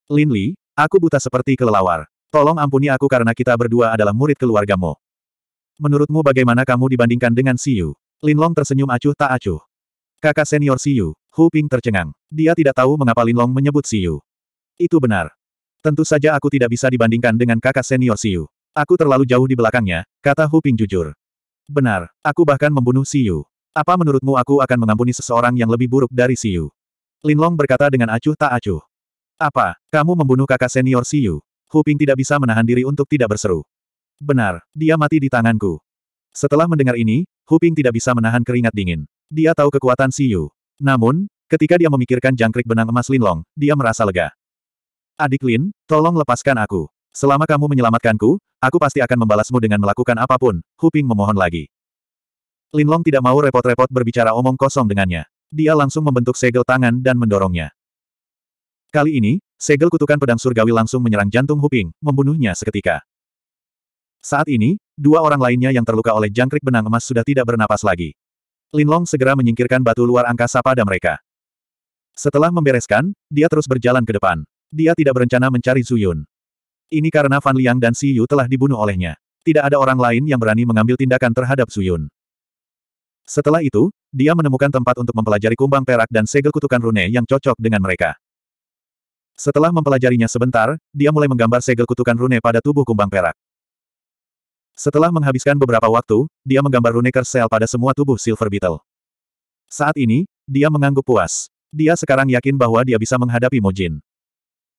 Lin Li, aku buta seperti kelelawar. Tolong ampuni aku karena kita berdua adalah murid keluargamu. Menurutmu bagaimana kamu dibandingkan dengan Yu? Lin Long tersenyum acuh tak acuh. Kakak senior Yu, Hu Ping tercengang. Dia tidak tahu mengapa Lin Long menyebut Yu. Itu benar. Tentu saja aku tidak bisa dibandingkan dengan kakak senior Siu. Aku terlalu jauh di belakangnya, kata Hu Ping jujur. Benar, aku bahkan membunuh Siu. Apa menurutmu aku akan mengampuni seseorang yang lebih buruk dari Siu? Linlong berkata dengan acuh tak acuh. Apa, kamu membunuh kakak senior Siu? Hu Ping tidak bisa menahan diri untuk tidak berseru. Benar, dia mati di tanganku. Setelah mendengar ini, Hu Ping tidak bisa menahan keringat dingin. Dia tahu kekuatan Siu. Namun, ketika dia memikirkan jangkrik benang emas Linlong, dia merasa lega. Adik Lin, tolong lepaskan aku. Selama kamu menyelamatkanku, aku pasti akan membalasmu dengan melakukan apapun, Huping memohon lagi. Lin Long tidak mau repot-repot berbicara omong kosong dengannya. Dia langsung membentuk segel tangan dan mendorongnya. Kali ini, segel kutukan pedang surgawi langsung menyerang jantung Huping, membunuhnya seketika. Saat ini, dua orang lainnya yang terluka oleh jangkrik benang emas sudah tidak bernapas lagi. Lin Long segera menyingkirkan batu luar angkasa pada mereka. Setelah membereskan, dia terus berjalan ke depan. Dia tidak berencana mencari Zuyun. Ini karena Fan Liang dan Si Yu telah dibunuh olehnya. Tidak ada orang lain yang berani mengambil tindakan terhadap Zuyun. Setelah itu, dia menemukan tempat untuk mempelajari kumbang perak dan segel kutukan rune yang cocok dengan mereka. Setelah mempelajarinya sebentar, dia mulai menggambar segel kutukan rune pada tubuh kumbang perak. Setelah menghabiskan beberapa waktu, dia menggambar rune kersel pada semua tubuh Silver Beetle. Saat ini, dia mengangguk puas. Dia sekarang yakin bahwa dia bisa menghadapi Mojin.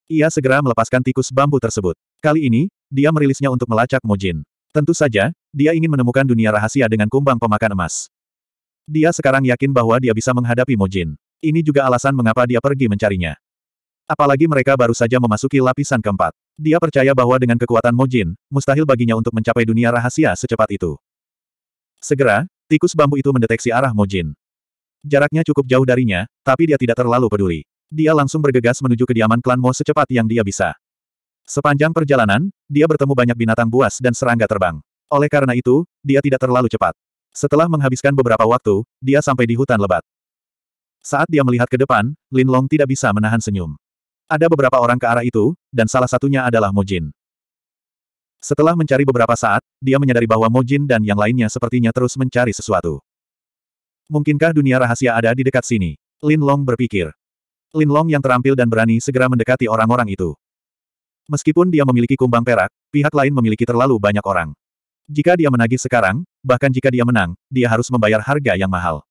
Ia segera melepaskan tikus bambu tersebut. Kali ini, dia merilisnya untuk melacak Mojin. Tentu saja, dia ingin menemukan dunia rahasia dengan kumbang pemakan emas. Dia sekarang yakin bahwa dia bisa menghadapi Mojin. Ini juga alasan mengapa dia pergi mencarinya. Apalagi mereka baru saja memasuki lapisan keempat. Dia percaya bahwa dengan kekuatan Mojin, mustahil baginya untuk mencapai dunia rahasia secepat itu. Segera, tikus bambu itu mendeteksi arah Mojin. Jaraknya cukup jauh darinya, tapi dia tidak terlalu peduli. Dia langsung bergegas menuju kediaman klan Mo secepat yang dia bisa. Sepanjang perjalanan, dia bertemu banyak binatang buas dan serangga terbang. Oleh karena itu, dia tidak terlalu cepat. Setelah menghabiskan beberapa waktu, dia sampai di hutan lebat. Saat dia melihat ke depan, Lin Long tidak bisa menahan senyum. Ada beberapa orang ke arah itu, dan salah satunya adalah Mo Jin. Setelah mencari beberapa saat, dia menyadari bahwa Mo Jin dan yang lainnya sepertinya terus mencari sesuatu. Mungkinkah dunia rahasia ada di dekat sini? Lin Long berpikir. Lin Long yang terampil dan berani segera mendekati orang-orang itu. Meskipun dia memiliki kumbang perak, pihak lain memiliki terlalu banyak orang. Jika dia menagih sekarang, bahkan jika dia menang, dia harus membayar harga yang mahal.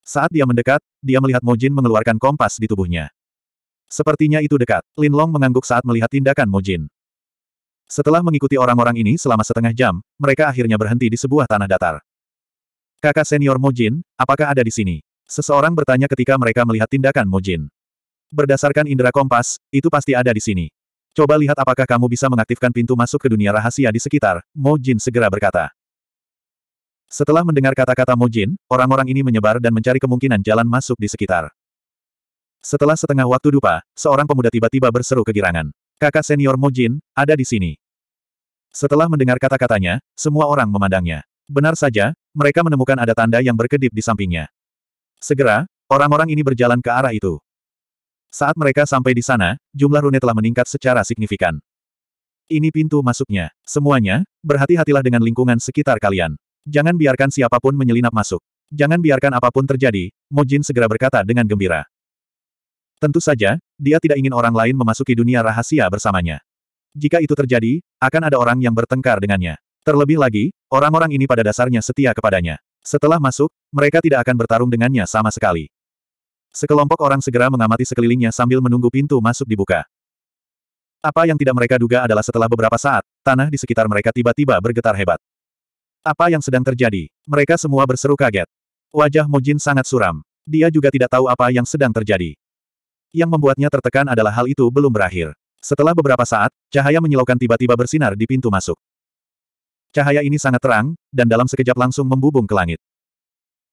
Saat dia mendekat, dia melihat Mojin mengeluarkan kompas di tubuhnya. Sepertinya itu dekat. Lin Long mengangguk saat melihat tindakan Mojin. Setelah mengikuti orang-orang ini selama setengah jam, mereka akhirnya berhenti di sebuah tanah datar. Kakak senior Mojin, apakah ada di sini? Seseorang bertanya ketika mereka melihat tindakan Mojin. Berdasarkan indera kompas, itu pasti ada di sini. Coba lihat apakah kamu bisa mengaktifkan pintu masuk ke dunia rahasia di sekitar, Mojin segera berkata. Setelah mendengar kata-kata Mojin, orang-orang ini menyebar dan mencari kemungkinan jalan masuk di sekitar. Setelah setengah waktu dupa, seorang pemuda tiba-tiba berseru kegirangan. Kakak senior Mojin, ada di sini. Setelah mendengar kata-katanya, semua orang memandangnya. Benar saja, mereka menemukan ada tanda yang berkedip di sampingnya. Segera, orang-orang ini berjalan ke arah itu. Saat mereka sampai di sana, jumlah rune telah meningkat secara signifikan. Ini pintu masuknya. Semuanya, berhati-hatilah dengan lingkungan sekitar kalian. Jangan biarkan siapapun menyelinap masuk. Jangan biarkan apapun terjadi, Mojin segera berkata dengan gembira. Tentu saja, dia tidak ingin orang lain memasuki dunia rahasia bersamanya. Jika itu terjadi, akan ada orang yang bertengkar dengannya. Terlebih lagi, orang-orang ini pada dasarnya setia kepadanya. Setelah masuk, mereka tidak akan bertarung dengannya sama sekali. Sekelompok orang segera mengamati sekelilingnya sambil menunggu pintu masuk dibuka. Apa yang tidak mereka duga adalah setelah beberapa saat, tanah di sekitar mereka tiba-tiba bergetar hebat. Apa yang sedang terjadi? Mereka semua berseru kaget. Wajah Mojin sangat suram. Dia juga tidak tahu apa yang sedang terjadi. Yang membuatnya tertekan adalah hal itu belum berakhir. Setelah beberapa saat, cahaya menyilaukan tiba-tiba bersinar di pintu masuk. Cahaya ini sangat terang, dan dalam sekejap langsung membubung ke langit.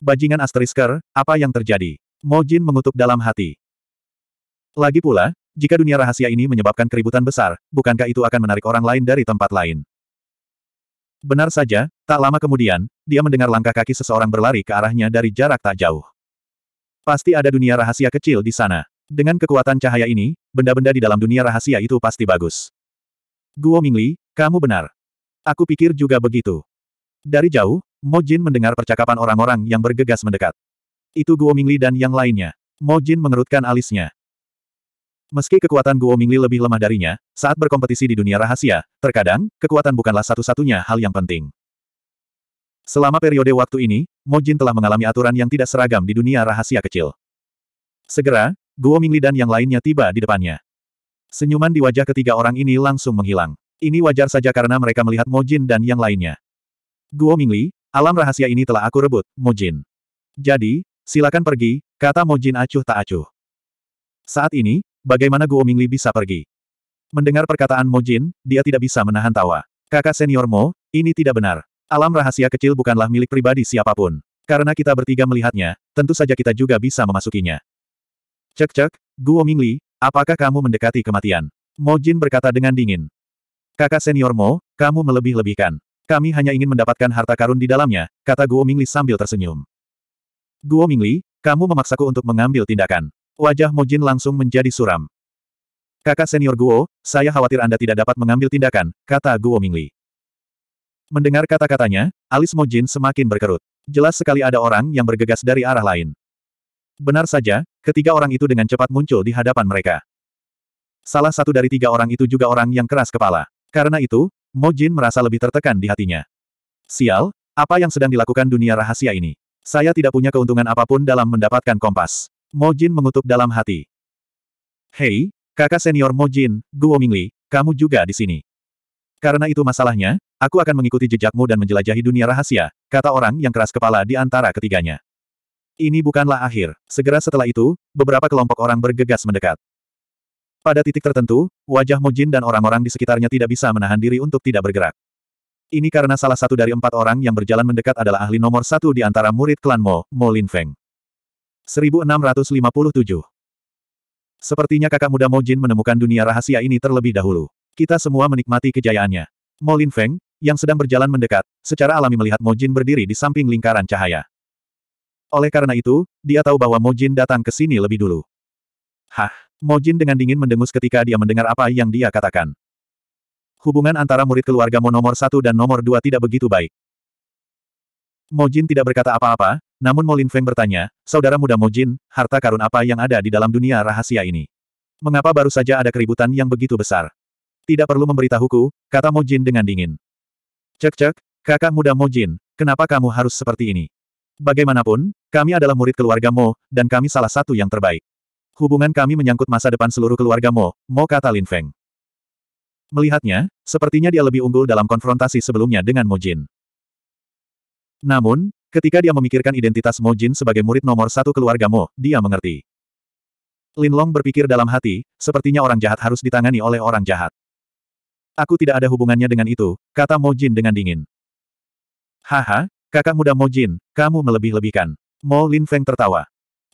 Bajingan asterisker, apa yang terjadi? Mojin mengutuk dalam hati. Lagi pula, jika dunia rahasia ini menyebabkan keributan besar, bukankah itu akan menarik orang lain dari tempat lain? Benar saja, tak lama kemudian, dia mendengar langkah kaki seseorang berlari ke arahnya dari jarak tak jauh. Pasti ada dunia rahasia kecil di sana. Dengan kekuatan cahaya ini, benda-benda di dalam dunia rahasia itu pasti bagus. Guo Mingli, kamu benar. Aku pikir juga begitu. Dari jauh, Mo Jin mendengar percakapan orang-orang yang bergegas mendekat. Itu Guo Mingli dan yang lainnya. Mo Jin mengerutkan alisnya. Meski kekuatan Guo Mingli lebih lemah darinya, saat berkompetisi di dunia rahasia, terkadang, kekuatan bukanlah satu-satunya hal yang penting. Selama periode waktu ini, Mo Jin telah mengalami aturan yang tidak seragam di dunia rahasia kecil. Segera, Guo Mingli dan yang lainnya tiba di depannya. Senyuman di wajah ketiga orang ini langsung menghilang. Ini wajar saja karena mereka melihat Mojin dan yang lainnya. Guo Mingli, alam rahasia ini telah aku rebut, Mojin. Jadi, silakan pergi, kata Mojin acuh tak acuh. Saat ini, bagaimana Guo Mingli bisa pergi? Mendengar perkataan Mojin, dia tidak bisa menahan tawa. Kakak senior Mo, ini tidak benar. Alam rahasia kecil bukanlah milik pribadi siapapun. Karena kita bertiga melihatnya, tentu saja kita juga bisa memasukinya. Cek-cek, Guo Mingli, apakah kamu mendekati kematian? Mo Jin berkata dengan dingin. Kakak senior Mo, kamu melebih-lebihkan. Kami hanya ingin mendapatkan harta karun di dalamnya, kata Guo Mingli sambil tersenyum. Guo Mingli, kamu memaksaku untuk mengambil tindakan. Wajah Mo Jin langsung menjadi suram. Kakak senior Guo, saya khawatir Anda tidak dapat mengambil tindakan, kata Guo Mingli. Mendengar kata-katanya, alis Mo Jin semakin berkerut. Jelas sekali ada orang yang bergegas dari arah lain. Benar saja, ketiga orang itu dengan cepat muncul di hadapan mereka. Salah satu dari tiga orang itu juga orang yang keras kepala. Karena itu, Mo Jin merasa lebih tertekan di hatinya. Sial, apa yang sedang dilakukan dunia rahasia ini? Saya tidak punya keuntungan apapun dalam mendapatkan kompas. Mo Jin mengutuk dalam hati. Hei, kakak senior Mo Jin, Guo Mingli, kamu juga di sini. Karena itu masalahnya, aku akan mengikuti jejakmu dan menjelajahi dunia rahasia, kata orang yang keras kepala di antara ketiganya. Ini bukanlah akhir. Segera setelah itu, beberapa kelompok orang bergegas mendekat. Pada titik tertentu, wajah Mojin dan orang-orang di sekitarnya tidak bisa menahan diri untuk tidak bergerak. Ini karena salah satu dari empat orang yang berjalan mendekat adalah ahli nomor satu di antara murid klan Mo, Mo Lin Feng. 1657 Sepertinya kakak muda Mojin menemukan dunia rahasia ini terlebih dahulu. Kita semua menikmati kejayaannya. Mo Lin Feng, yang sedang berjalan mendekat, secara alami melihat Mojin berdiri di samping lingkaran cahaya. Oleh karena itu, dia tahu bahwa Mojin datang ke sini lebih dulu. Hah? Mojin dengan dingin mendengus ketika dia mendengar apa yang dia katakan. Hubungan antara murid keluarga Mo nomor satu dan nomor dua tidak begitu baik. Mojin tidak berkata apa-apa, namun Mo Feng bertanya, Saudara muda Mojin, harta karun apa yang ada di dalam dunia rahasia ini? Mengapa baru saja ada keributan yang begitu besar? Tidak perlu memberitahuku, kata Mojin dengan dingin. Cek-cek, kakak muda Mojin, kenapa kamu harus seperti ini? Bagaimanapun, kami adalah murid keluarga Mo, dan kami salah satu yang terbaik. Hubungan kami menyangkut masa depan seluruh keluarga Mo, Mo kata Lin Feng. Melihatnya, sepertinya dia lebih unggul dalam konfrontasi sebelumnya dengan Mo Jin. Namun, ketika dia memikirkan identitas Mo Jin sebagai murid nomor satu keluarga Mo, dia mengerti. Lin Long berpikir dalam hati, sepertinya orang jahat harus ditangani oleh orang jahat. Aku tidak ada hubungannya dengan itu, kata Mo Jin dengan dingin. Haha, kakak muda Mo Jin, kamu melebih-lebihkan. Mo Lin Feng tertawa.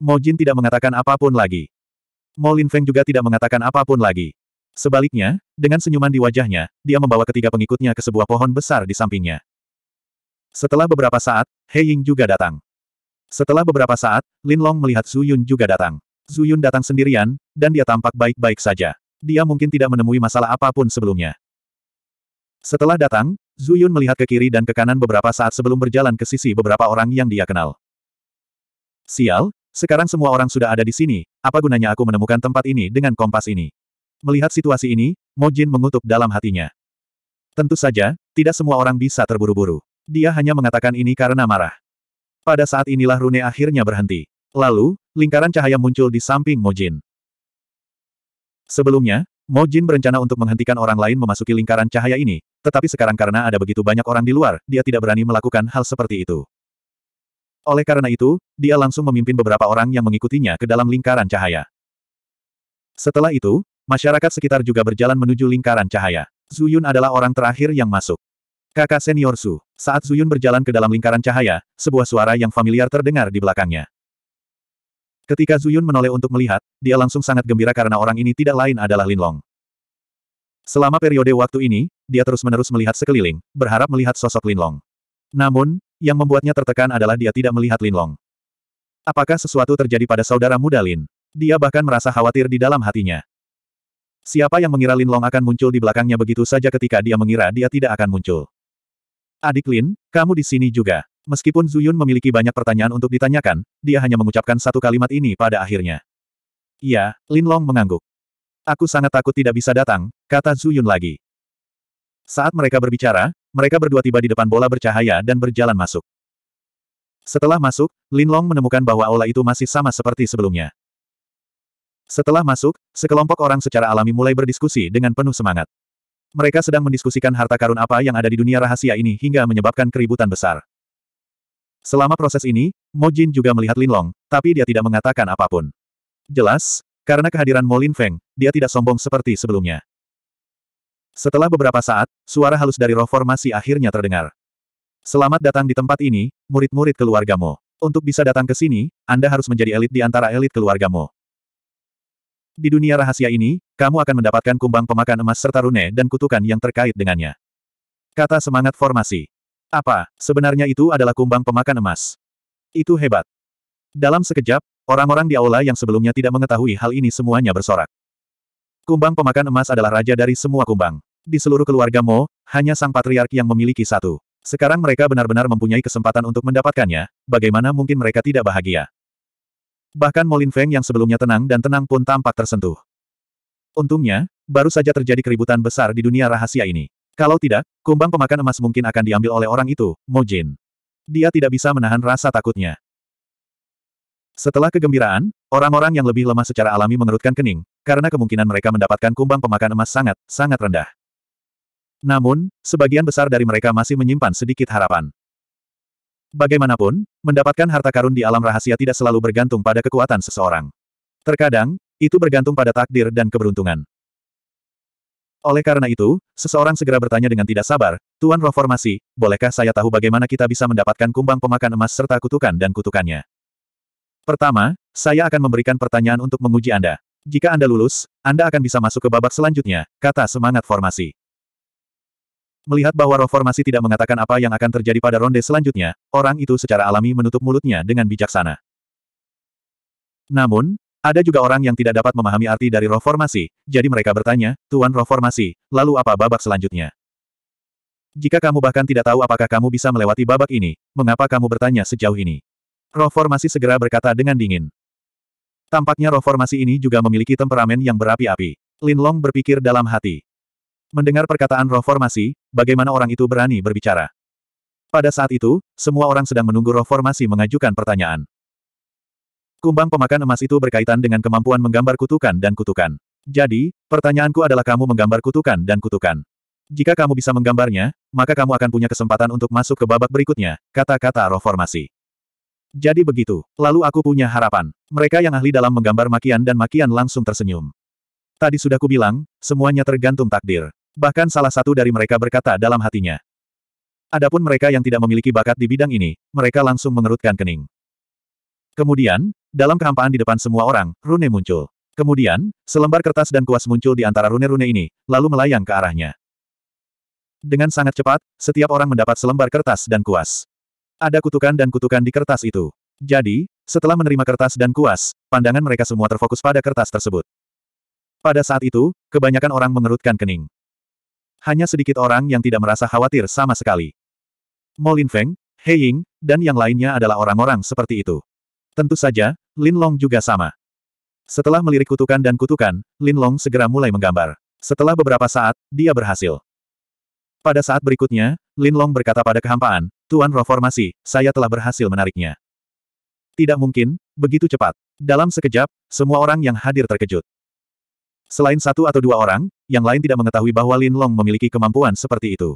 Mo Jin tidak mengatakan apapun lagi. Mo Lin Feng juga tidak mengatakan apapun lagi. Sebaliknya, dengan senyuman di wajahnya, dia membawa ketiga pengikutnya ke sebuah pohon besar di sampingnya. Setelah beberapa saat, He Ying juga datang. Setelah beberapa saat, Lin Long melihat Zhu Yun juga datang. Zhu Yun datang sendirian, dan dia tampak baik-baik saja. Dia mungkin tidak menemui masalah apapun sebelumnya. Setelah datang, Zhu Yun melihat ke kiri dan ke kanan beberapa saat sebelum berjalan ke sisi beberapa orang yang dia kenal. Sial, sekarang semua orang sudah ada di sini, apa gunanya aku menemukan tempat ini dengan kompas ini? Melihat situasi ini, Mojin mengutuk dalam hatinya. Tentu saja, tidak semua orang bisa terburu-buru. Dia hanya mengatakan ini karena marah. Pada saat inilah Rune akhirnya berhenti. Lalu, lingkaran cahaya muncul di samping Mojin. Sebelumnya, Mojin berencana untuk menghentikan orang lain memasuki lingkaran cahaya ini, tetapi sekarang karena ada begitu banyak orang di luar, dia tidak berani melakukan hal seperti itu. Oleh karena itu, dia langsung memimpin beberapa orang yang mengikutinya ke dalam lingkaran cahaya. Setelah itu, masyarakat sekitar juga berjalan menuju lingkaran cahaya. Zuyun adalah orang terakhir yang masuk. Kakak senior Su, saat Zuyun berjalan ke dalam lingkaran cahaya, sebuah suara yang familiar terdengar di belakangnya. Ketika Zuyun menoleh untuk melihat, dia langsung sangat gembira karena orang ini tidak lain adalah Lin Long. Selama periode waktu ini, dia terus-menerus melihat sekeliling, berharap melihat sosok Lin Long. Namun, yang membuatnya tertekan adalah dia tidak melihat Lin Long. Apakah sesuatu terjadi pada saudara muda Lin? Dia bahkan merasa khawatir di dalam hatinya. Siapa yang mengira Lin Long akan muncul di belakangnya begitu saja ketika dia mengira dia tidak akan muncul? Adik Lin, kamu di sini juga. Meskipun Zuyun memiliki banyak pertanyaan untuk ditanyakan, dia hanya mengucapkan satu kalimat ini pada akhirnya. Iya, Long mengangguk. Aku sangat takut tidak bisa datang, kata Zuyun lagi. Saat mereka berbicara, mereka berdua tiba di depan bola bercahaya dan berjalan masuk. Setelah masuk, Lin Long menemukan bahwa aula itu masih sama seperti sebelumnya. Setelah masuk, sekelompok orang secara alami mulai berdiskusi dengan penuh semangat. Mereka sedang mendiskusikan harta karun apa yang ada di dunia rahasia ini hingga menyebabkan keributan besar. Selama proses ini, Mo Jin juga melihat Lin Long, tapi dia tidak mengatakan apapun. Jelas, karena kehadiran Mo Lin Feng, dia tidak sombong seperti sebelumnya. Setelah beberapa saat, suara halus dari roh formasi akhirnya terdengar. Selamat datang di tempat ini, murid-murid keluargamu. Untuk bisa datang ke sini, Anda harus menjadi elit di antara elit keluargamu. Di dunia rahasia ini, kamu akan mendapatkan kumbang pemakan emas serta rune dan kutukan yang terkait dengannya. Kata semangat formasi. Apa, sebenarnya itu adalah kumbang pemakan emas. Itu hebat. Dalam sekejap, orang-orang di aula yang sebelumnya tidak mengetahui hal ini semuanya bersorak. Kumbang pemakan emas adalah raja dari semua kumbang. Di seluruh keluarga Mo, hanya sang patriark yang memiliki satu. Sekarang mereka benar-benar mempunyai kesempatan untuk mendapatkannya, bagaimana mungkin mereka tidak bahagia. Bahkan Molin Feng yang sebelumnya tenang dan tenang pun tampak tersentuh. Untungnya, baru saja terjadi keributan besar di dunia rahasia ini. Kalau tidak, kumbang pemakan emas mungkin akan diambil oleh orang itu, Mo Jin. Dia tidak bisa menahan rasa takutnya. Setelah kegembiraan, orang-orang yang lebih lemah secara alami mengerutkan kening, karena kemungkinan mereka mendapatkan kumbang pemakan emas sangat, sangat rendah. Namun, sebagian besar dari mereka masih menyimpan sedikit harapan. Bagaimanapun, mendapatkan harta karun di alam rahasia tidak selalu bergantung pada kekuatan seseorang. Terkadang, itu bergantung pada takdir dan keberuntungan. Oleh karena itu, seseorang segera bertanya dengan tidak sabar, Tuan Reformasi, bolehkah saya tahu bagaimana kita bisa mendapatkan kumbang pemakan emas serta kutukan dan kutukannya? Pertama, saya akan memberikan pertanyaan untuk menguji Anda. Jika Anda lulus, Anda akan bisa masuk ke babak selanjutnya, kata semangat formasi. Melihat bahwa roh formasi tidak mengatakan apa yang akan terjadi pada ronde selanjutnya, orang itu secara alami menutup mulutnya dengan bijaksana. Namun, ada juga orang yang tidak dapat memahami arti dari roh formasi, jadi mereka bertanya, Tuan roh formasi, lalu apa babak selanjutnya? Jika kamu bahkan tidak tahu apakah kamu bisa melewati babak ini, mengapa kamu bertanya sejauh ini? Roh formasi segera berkata dengan dingin. Tampaknya roh formasi ini juga memiliki temperamen yang berapi-api. Lin Long berpikir dalam hati. Mendengar perkataan roh formasi, bagaimana orang itu berani berbicara? Pada saat itu, semua orang sedang menunggu roh formasi mengajukan pertanyaan. Kumbang pemakan emas itu berkaitan dengan kemampuan menggambar kutukan dan kutukan. Jadi, pertanyaanku adalah kamu menggambar kutukan dan kutukan. Jika kamu bisa menggambarnya, maka kamu akan punya kesempatan untuk masuk ke babak berikutnya, kata-kata roh formasi. Jadi begitu, lalu aku punya harapan. Mereka yang ahli dalam menggambar makian dan makian langsung tersenyum. Tadi sudah kubilang, semuanya tergantung takdir. Bahkan salah satu dari mereka berkata dalam hatinya. Adapun mereka yang tidak memiliki bakat di bidang ini, mereka langsung mengerutkan kening. Kemudian, dalam kehampaan di depan semua orang, rune muncul. Kemudian, selembar kertas dan kuas muncul di antara rune-rune ini, lalu melayang ke arahnya. Dengan sangat cepat, setiap orang mendapat selembar kertas dan kuas. Ada kutukan dan kutukan di kertas itu. Jadi, setelah menerima kertas dan kuas, pandangan mereka semua terfokus pada kertas tersebut. Pada saat itu, kebanyakan orang mengerutkan kening. Hanya sedikit orang yang tidak merasa khawatir sama sekali. Molin Feng, He Ying, dan yang lainnya adalah orang-orang seperti itu. Tentu saja, Lin Long juga sama. Setelah melirik kutukan dan kutukan, Lin Long segera mulai menggambar. Setelah beberapa saat, dia berhasil. Pada saat berikutnya, Lin Long berkata pada kehampaan, Tuan Reformasi, saya telah berhasil menariknya. Tidak mungkin, begitu cepat. Dalam sekejap, semua orang yang hadir terkejut. Selain satu atau dua orang, yang lain tidak mengetahui bahwa Lin Long memiliki kemampuan seperti itu.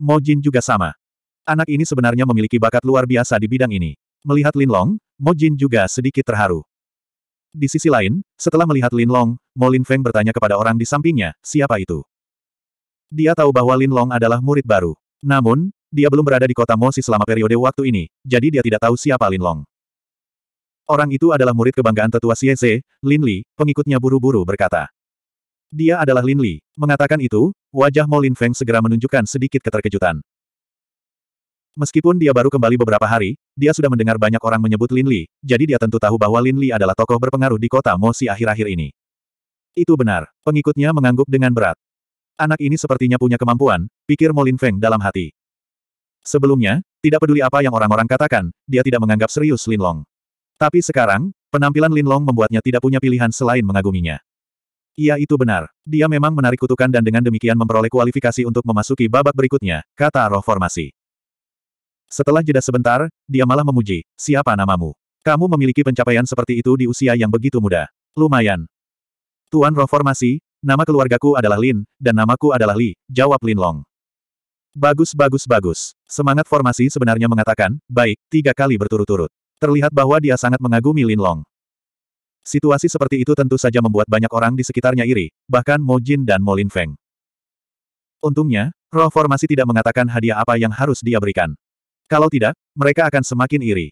Mo Jin juga sama. Anak ini sebenarnya memiliki bakat luar biasa di bidang ini. Melihat Lin Long, Mo Jin juga sedikit terharu. Di sisi lain, setelah melihat Lin Long, Mo Lin Feng bertanya kepada orang di sampingnya, siapa itu? Dia tahu bahwa Lin Long adalah murid baru. Namun, dia belum berada di kota Mosi selama periode waktu ini, jadi dia tidak tahu siapa Lin Long. Orang itu adalah murid kebanggaan tetua Xieze, Lin Li, pengikutnya buru-buru berkata. Dia adalah Lin Li. Mengatakan itu, wajah Mo Lin Feng segera menunjukkan sedikit keterkejutan. Meskipun dia baru kembali beberapa hari, dia sudah mendengar banyak orang menyebut Lin Li, jadi dia tentu tahu bahwa Lin Li adalah tokoh berpengaruh di kota Mosi akhir-akhir ini. Itu benar. Pengikutnya mengangguk dengan berat. Anak ini sepertinya punya kemampuan, pikir Molin Feng dalam hati. Sebelumnya, tidak peduli apa yang orang-orang katakan, dia tidak menganggap serius Lin Long. Tapi sekarang, penampilan Lin Long membuatnya tidak punya pilihan selain mengaguminya. Ia itu benar, dia memang menarik kutukan dan dengan demikian memperoleh kualifikasi untuk memasuki babak berikutnya, kata roh formasi. Setelah jeda sebentar, dia malah memuji, siapa namamu? Kamu memiliki pencapaian seperti itu di usia yang begitu muda. Lumayan. Tuan roh formasi, Nama keluargaku adalah Lin, dan namaku adalah Li, jawab Lin Long. Bagus bagus bagus. Semangat formasi sebenarnya mengatakan, baik, tiga kali berturut-turut. Terlihat bahwa dia sangat mengagumi Lin Long. Situasi seperti itu tentu saja membuat banyak orang di sekitarnya iri, bahkan Mo Jin dan Mo Lin Feng. Untungnya, roh formasi tidak mengatakan hadiah apa yang harus dia berikan. Kalau tidak, mereka akan semakin iri.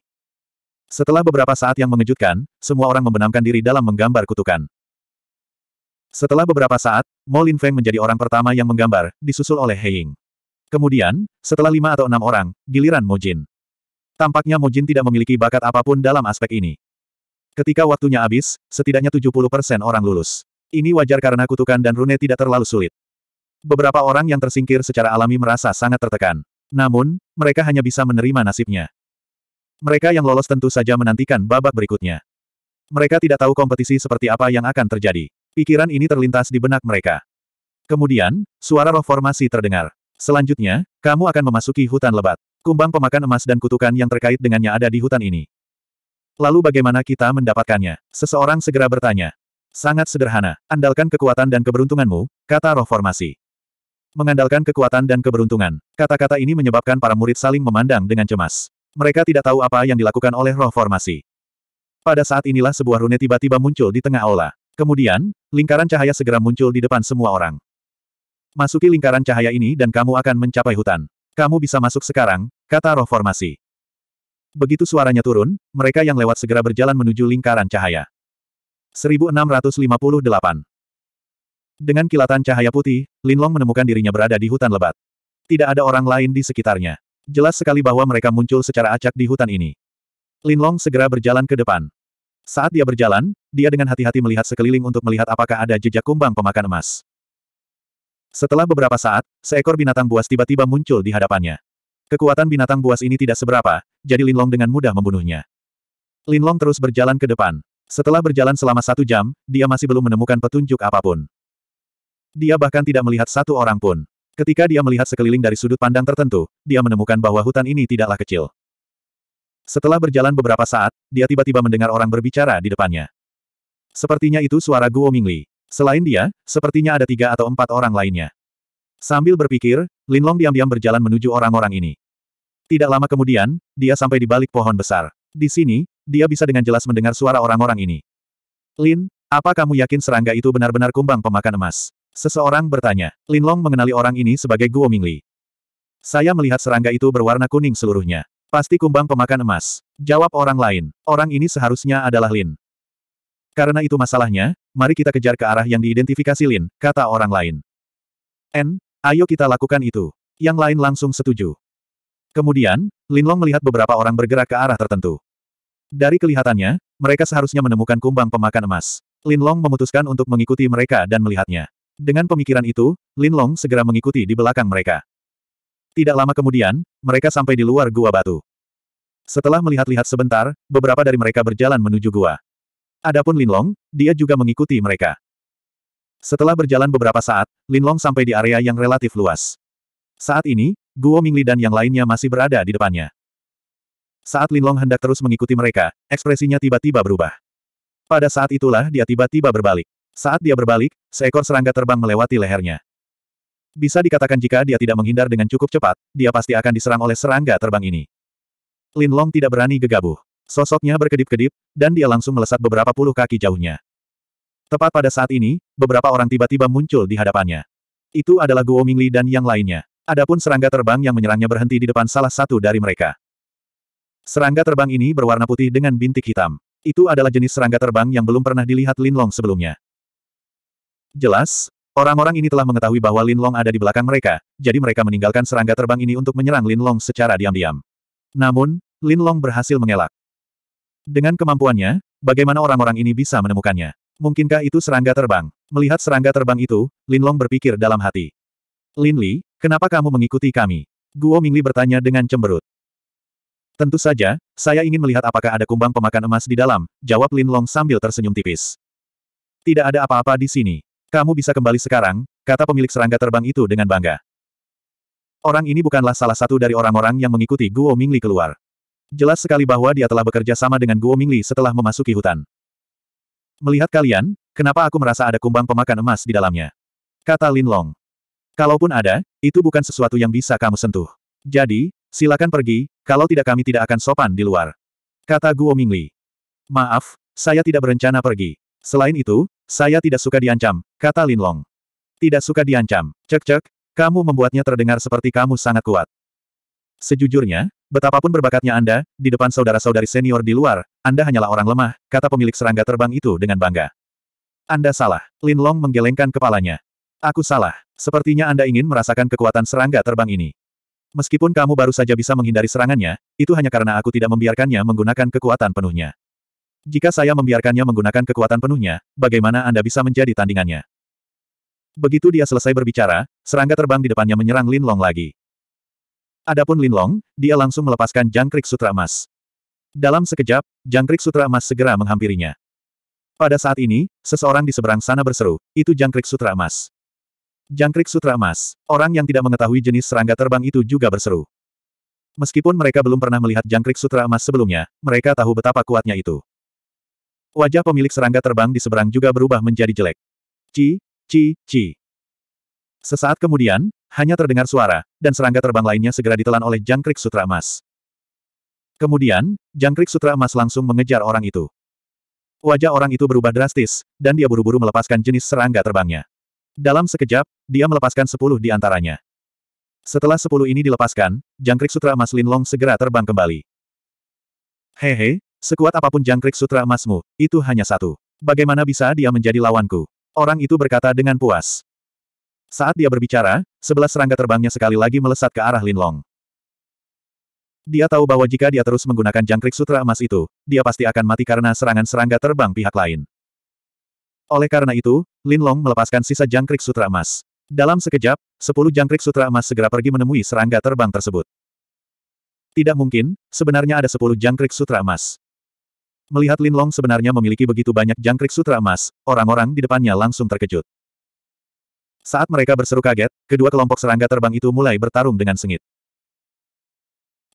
Setelah beberapa saat yang mengejutkan, semua orang membenamkan diri dalam menggambar kutukan. Setelah beberapa saat, Mo Lin Feng menjadi orang pertama yang menggambar, disusul oleh He Ying. Kemudian, setelah lima atau enam orang, giliran Mo Jin. Tampaknya Mo Jin tidak memiliki bakat apapun dalam aspek ini. Ketika waktunya habis, setidaknya 70% orang lulus. Ini wajar karena kutukan dan rune tidak terlalu sulit. Beberapa orang yang tersingkir secara alami merasa sangat tertekan. Namun, mereka hanya bisa menerima nasibnya. Mereka yang lolos tentu saja menantikan babak berikutnya. Mereka tidak tahu kompetisi seperti apa yang akan terjadi. Pikiran ini terlintas di benak mereka. Kemudian, suara roh formasi terdengar. Selanjutnya, kamu akan memasuki hutan lebat. Kumbang pemakan emas dan kutukan yang terkait dengannya ada di hutan ini. Lalu bagaimana kita mendapatkannya? Seseorang segera bertanya. Sangat sederhana, andalkan kekuatan dan keberuntunganmu, kata roh formasi. Mengandalkan kekuatan dan keberuntungan. Kata-kata ini menyebabkan para murid saling memandang dengan cemas. Mereka tidak tahu apa yang dilakukan oleh roh formasi. Pada saat inilah sebuah rune tiba-tiba muncul di tengah aula. Kemudian, lingkaran cahaya segera muncul di depan semua orang. Masuki lingkaran cahaya ini dan kamu akan mencapai hutan. Kamu bisa masuk sekarang, kata roh formasi. Begitu suaranya turun, mereka yang lewat segera berjalan menuju lingkaran cahaya. 1658 Dengan kilatan cahaya putih, Linlong menemukan dirinya berada di hutan lebat. Tidak ada orang lain di sekitarnya. Jelas sekali bahwa mereka muncul secara acak di hutan ini. Linlong segera berjalan ke depan. Saat dia berjalan, dia dengan hati-hati melihat sekeliling untuk melihat apakah ada jejak kumbang pemakan emas. Setelah beberapa saat, seekor binatang buas tiba-tiba muncul di hadapannya. Kekuatan binatang buas ini tidak seberapa, jadi Linlong dengan mudah membunuhnya. Linlong terus berjalan ke depan. Setelah berjalan selama satu jam, dia masih belum menemukan petunjuk apapun. Dia bahkan tidak melihat satu orang pun. Ketika dia melihat sekeliling dari sudut pandang tertentu, dia menemukan bahwa hutan ini tidaklah kecil. Setelah berjalan beberapa saat, dia tiba-tiba mendengar orang berbicara di depannya. Sepertinya itu suara Guo Mingli. Selain dia, sepertinya ada tiga atau empat orang lainnya. Sambil berpikir, Lin Long diam-diam berjalan menuju orang-orang ini. Tidak lama kemudian, dia sampai di balik pohon besar. Di sini, dia bisa dengan jelas mendengar suara orang-orang ini. Lin, apa kamu yakin serangga itu benar-benar kumbang pemakan emas? Seseorang bertanya. Lin Long mengenali orang ini sebagai Guo Mingli. Saya melihat serangga itu berwarna kuning seluruhnya. Pasti kumbang pemakan emas. Jawab orang lain. Orang ini seharusnya adalah Lin. Karena itu masalahnya, mari kita kejar ke arah yang diidentifikasi Lin, kata orang lain. N, ayo kita lakukan itu. Yang lain langsung setuju. Kemudian, Lin Long melihat beberapa orang bergerak ke arah tertentu. Dari kelihatannya, mereka seharusnya menemukan kumbang pemakan emas. Lin Long memutuskan untuk mengikuti mereka dan melihatnya. Dengan pemikiran itu, Lin Long segera mengikuti di belakang mereka. Tidak lama kemudian, mereka sampai di luar gua batu. Setelah melihat-lihat sebentar, beberapa dari mereka berjalan menuju gua. Adapun Linlong, dia juga mengikuti mereka. Setelah berjalan beberapa saat, Linlong sampai di area yang relatif luas. Saat ini, Guo Mingli dan yang lainnya masih berada di depannya. Saat Linlong hendak terus mengikuti mereka, ekspresinya tiba-tiba berubah. Pada saat itulah dia tiba-tiba berbalik. Saat dia berbalik, seekor serangga terbang melewati lehernya. Bisa dikatakan jika dia tidak menghindar dengan cukup cepat, dia pasti akan diserang oleh serangga terbang ini. Linlong tidak berani gegabah. Sosoknya berkedip-kedip, dan dia langsung melesat beberapa puluh kaki jauhnya. Tepat pada saat ini, beberapa orang tiba-tiba muncul di hadapannya. Itu adalah Guo Mingli dan yang lainnya. Adapun serangga terbang yang menyerangnya berhenti di depan salah satu dari mereka. Serangga terbang ini berwarna putih dengan bintik hitam. Itu adalah jenis serangga terbang yang belum pernah dilihat Lin Long sebelumnya. Jelas, orang-orang ini telah mengetahui bahwa Lin Long ada di belakang mereka, jadi mereka meninggalkan serangga terbang ini untuk menyerang Lin Long secara diam-diam. Namun, Lin Long berhasil mengelak. Dengan kemampuannya, bagaimana orang-orang ini bisa menemukannya? Mungkinkah itu serangga terbang? Melihat serangga terbang itu, Lin Long berpikir dalam hati. Lin Li, kenapa kamu mengikuti kami? Guo Mingli bertanya dengan cemberut. Tentu saja, saya ingin melihat apakah ada kumbang pemakan emas di dalam, jawab Lin Long sambil tersenyum tipis. Tidak ada apa-apa di sini. Kamu bisa kembali sekarang, kata pemilik serangga terbang itu dengan bangga. Orang ini bukanlah salah satu dari orang-orang yang mengikuti Guo Mingli keluar. Jelas sekali bahwa dia telah bekerja sama dengan Guo Mingli setelah memasuki hutan. Melihat kalian, kenapa aku merasa ada kumbang pemakan emas di dalamnya? Kata Lin Long. Kalaupun ada, itu bukan sesuatu yang bisa kamu sentuh. Jadi, silakan pergi, kalau tidak kami tidak akan sopan di luar. Kata Guo Mingli. Maaf, saya tidak berencana pergi. Selain itu, saya tidak suka diancam, kata Lin Long. Tidak suka diancam. Cek-cek, kamu membuatnya terdengar seperti kamu sangat kuat. Sejujurnya, betapapun berbakatnya Anda, di depan saudara-saudari senior di luar, Anda hanyalah orang lemah, kata pemilik serangga terbang itu dengan bangga. Anda salah. Lin Long menggelengkan kepalanya. Aku salah. Sepertinya Anda ingin merasakan kekuatan serangga terbang ini. Meskipun kamu baru saja bisa menghindari serangannya, itu hanya karena aku tidak membiarkannya menggunakan kekuatan penuhnya. Jika saya membiarkannya menggunakan kekuatan penuhnya, bagaimana Anda bisa menjadi tandingannya? Begitu dia selesai berbicara, serangga terbang di depannya menyerang Lin Long lagi. Adapun Lin Long, dia langsung melepaskan jangkrik sutra emas. Dalam sekejap, jangkrik sutra emas segera menghampirinya. Pada saat ini, seseorang di seberang sana berseru, itu jangkrik sutra emas. Jangkrik sutra emas, orang yang tidak mengetahui jenis serangga terbang itu juga berseru. Meskipun mereka belum pernah melihat jangkrik sutra emas sebelumnya, mereka tahu betapa kuatnya itu. Wajah pemilik serangga terbang di seberang juga berubah menjadi jelek. Ci, ci, ci. Sesaat kemudian, hanya terdengar suara, dan serangga terbang lainnya segera ditelan oleh jangkrik sutra emas. Kemudian, jangkrik sutra emas langsung mengejar orang itu. Wajah orang itu berubah drastis, dan dia buru-buru melepaskan jenis serangga terbangnya. Dalam sekejap, dia melepaskan sepuluh di antaranya. Setelah sepuluh ini dilepaskan, jangkrik sutra emas Linlong segera terbang kembali. Hehe, sekuat apapun jangkrik sutra emasmu, itu hanya satu. Bagaimana bisa dia menjadi lawanku? Orang itu berkata dengan puas. Saat dia berbicara, sebelah serangga terbangnya sekali lagi melesat ke arah Linlong. Dia tahu bahwa jika dia terus menggunakan jangkrik sutra emas itu, dia pasti akan mati karena serangan serangga terbang pihak lain. Oleh karena itu, Linlong melepaskan sisa jangkrik sutra emas. Dalam sekejap, sepuluh jangkrik sutra emas segera pergi menemui serangga terbang tersebut. Tidak mungkin, sebenarnya ada sepuluh jangkrik sutra emas. Melihat Linlong sebenarnya memiliki begitu banyak jangkrik sutra emas, orang-orang di depannya langsung terkejut. Saat mereka berseru kaget, kedua kelompok serangga terbang itu mulai bertarung dengan sengit.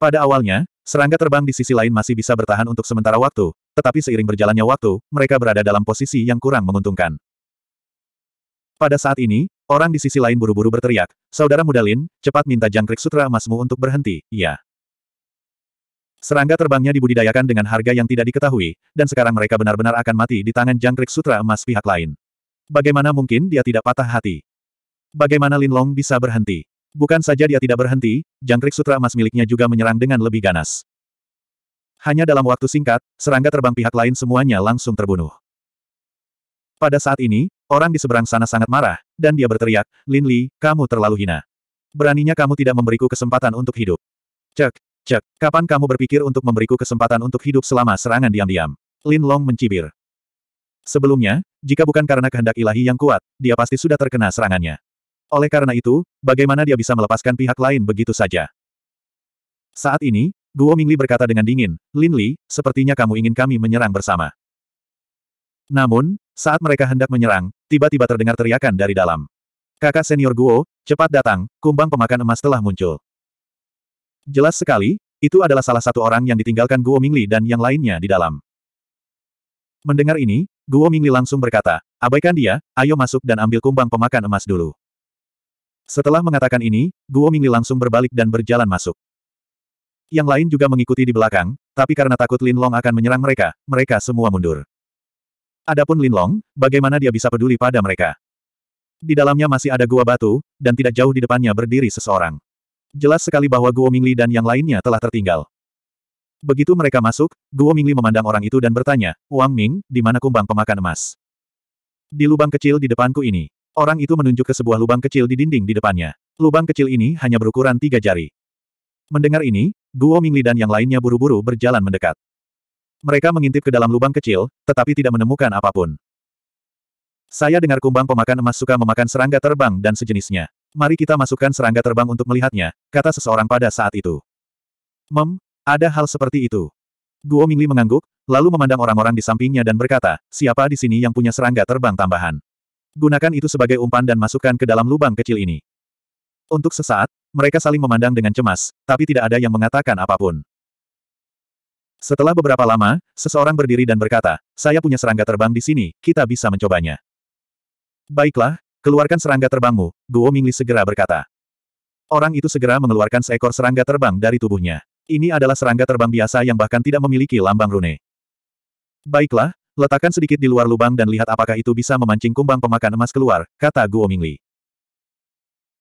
Pada awalnya, serangga terbang di sisi lain masih bisa bertahan untuk sementara waktu, tetapi seiring berjalannya waktu, mereka berada dalam posisi yang kurang menguntungkan. Pada saat ini, orang di sisi lain buru-buru berteriak, Saudara muda Lin, cepat minta jangkrik sutra emasmu untuk berhenti, iya. Serangga terbangnya dibudidayakan dengan harga yang tidak diketahui, dan sekarang mereka benar-benar akan mati di tangan jangkrik sutra emas pihak lain. Bagaimana mungkin dia tidak patah hati? Bagaimana Lin Long bisa berhenti? Bukan saja dia tidak berhenti, jangkrik sutra emas miliknya juga menyerang dengan lebih ganas. Hanya dalam waktu singkat, serangga terbang pihak lain semuanya langsung terbunuh. Pada saat ini, orang di seberang sana sangat marah, dan dia berteriak, Lin Li, kamu terlalu hina. Beraninya kamu tidak memberiku kesempatan untuk hidup. Cek, cek, kapan kamu berpikir untuk memberiku kesempatan untuk hidup selama serangan diam-diam? Lin Long mencibir. Sebelumnya, jika bukan karena kehendak ilahi yang kuat, dia pasti sudah terkena serangannya. Oleh karena itu, bagaimana dia bisa melepaskan pihak lain begitu saja? Saat ini, Guo Mingli berkata dengan dingin, Lin Li, sepertinya kamu ingin kami menyerang bersama. Namun, saat mereka hendak menyerang, tiba-tiba terdengar teriakan dari dalam. Kakak senior Guo, cepat datang, kumbang pemakan emas telah muncul. Jelas sekali, itu adalah salah satu orang yang ditinggalkan Guo Mingli dan yang lainnya di dalam. Mendengar ini, Guo Mingli langsung berkata, abaikan dia, ayo masuk dan ambil kumbang pemakan emas dulu. Setelah mengatakan ini, Guo Mingli langsung berbalik dan berjalan masuk. Yang lain juga mengikuti di belakang, tapi karena takut Lin Long akan menyerang mereka, mereka semua mundur. Adapun Lin Long, bagaimana dia bisa peduli pada mereka? Di dalamnya masih ada gua batu, dan tidak jauh di depannya berdiri seseorang. Jelas sekali bahwa Guo Mingli dan yang lainnya telah tertinggal. Begitu mereka masuk, Guo Mingli memandang orang itu dan bertanya, Wang Ming, di mana kumbang pemakan emas? Di lubang kecil di depanku ini. Orang itu menunjuk ke sebuah lubang kecil di dinding di depannya. Lubang kecil ini hanya berukuran tiga jari. Mendengar ini, Guo Mingli dan yang lainnya buru-buru berjalan mendekat. Mereka mengintip ke dalam lubang kecil, tetapi tidak menemukan apapun. Saya dengar kumbang pemakan emas suka memakan serangga terbang dan sejenisnya. Mari kita masukkan serangga terbang untuk melihatnya, kata seseorang pada saat itu. Mem, ada hal seperti itu. Guo Mingli mengangguk, lalu memandang orang-orang di sampingnya dan berkata, siapa di sini yang punya serangga terbang tambahan? Gunakan itu sebagai umpan dan masukkan ke dalam lubang kecil ini. Untuk sesaat, mereka saling memandang dengan cemas, tapi tidak ada yang mengatakan apapun. Setelah beberapa lama, seseorang berdiri dan berkata, saya punya serangga terbang di sini, kita bisa mencobanya. Baiklah, keluarkan serangga terbangmu, Guo Mingli segera berkata. Orang itu segera mengeluarkan seekor serangga terbang dari tubuhnya. Ini adalah serangga terbang biasa yang bahkan tidak memiliki lambang rune. Baiklah, Letakkan sedikit di luar lubang dan lihat apakah itu bisa memancing kumbang pemakan emas keluar, kata Guo Mingli.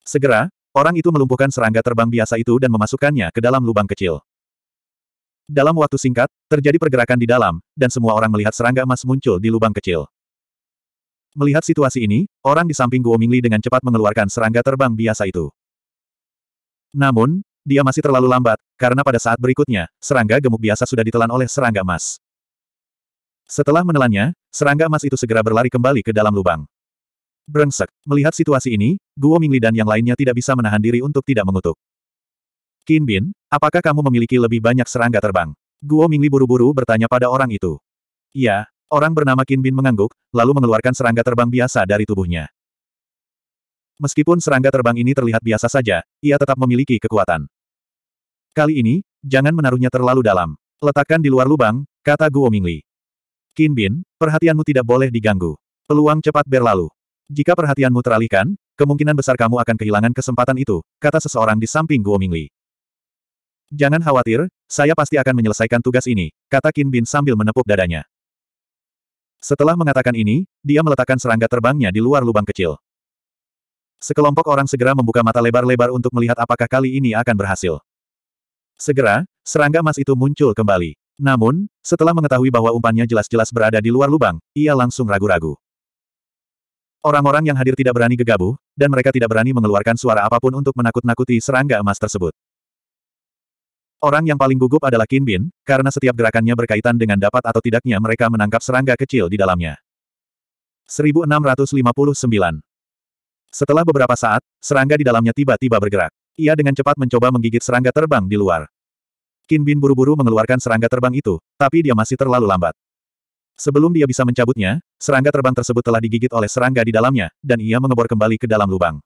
Segera, orang itu melumpuhkan serangga terbang biasa itu dan memasukkannya ke dalam lubang kecil. Dalam waktu singkat, terjadi pergerakan di dalam, dan semua orang melihat serangga emas muncul di lubang kecil. Melihat situasi ini, orang di samping Guo Mingli dengan cepat mengeluarkan serangga terbang biasa itu. Namun, dia masih terlalu lambat, karena pada saat berikutnya, serangga gemuk biasa sudah ditelan oleh serangga emas. Setelah menelannya, serangga emas itu segera berlari kembali ke dalam lubang. Brengsek, melihat situasi ini, Guo Mingli dan yang lainnya tidak bisa menahan diri untuk tidak mengutuk. Qin Bin, apakah kamu memiliki lebih banyak serangga terbang? Guo Mingli buru-buru bertanya pada orang itu. Ya, orang bernama Qin Bin mengangguk, lalu mengeluarkan serangga terbang biasa dari tubuhnya. Meskipun serangga terbang ini terlihat biasa saja, ia tetap memiliki kekuatan. Kali ini, jangan menaruhnya terlalu dalam. Letakkan di luar lubang, kata Guo Mingli. Qin Bin, perhatianmu tidak boleh diganggu. Peluang cepat berlalu. Jika perhatianmu teralihkan, kemungkinan besar kamu akan kehilangan kesempatan itu, kata seseorang di samping Guo Mingli. Jangan khawatir, saya pasti akan menyelesaikan tugas ini, kata Qin Bin sambil menepuk dadanya. Setelah mengatakan ini, dia meletakkan serangga terbangnya di luar lubang kecil. Sekelompok orang segera membuka mata lebar-lebar untuk melihat apakah kali ini akan berhasil. Segera, serangga emas itu muncul kembali. Namun, setelah mengetahui bahwa umpannya jelas-jelas berada di luar lubang, ia langsung ragu-ragu. Orang-orang yang hadir tidak berani gegabah, dan mereka tidak berani mengeluarkan suara apapun untuk menakut-nakuti serangga emas tersebut. Orang yang paling gugup adalah Qin Bin, karena setiap gerakannya berkaitan dengan dapat atau tidaknya mereka menangkap serangga kecil di dalamnya. 1659 Setelah beberapa saat, serangga di dalamnya tiba-tiba bergerak. Ia dengan cepat mencoba menggigit serangga terbang di luar. Qin Bin buru-buru mengeluarkan serangga terbang itu, tapi dia masih terlalu lambat. Sebelum dia bisa mencabutnya, serangga terbang tersebut telah digigit oleh serangga di dalamnya, dan ia mengebor kembali ke dalam lubang.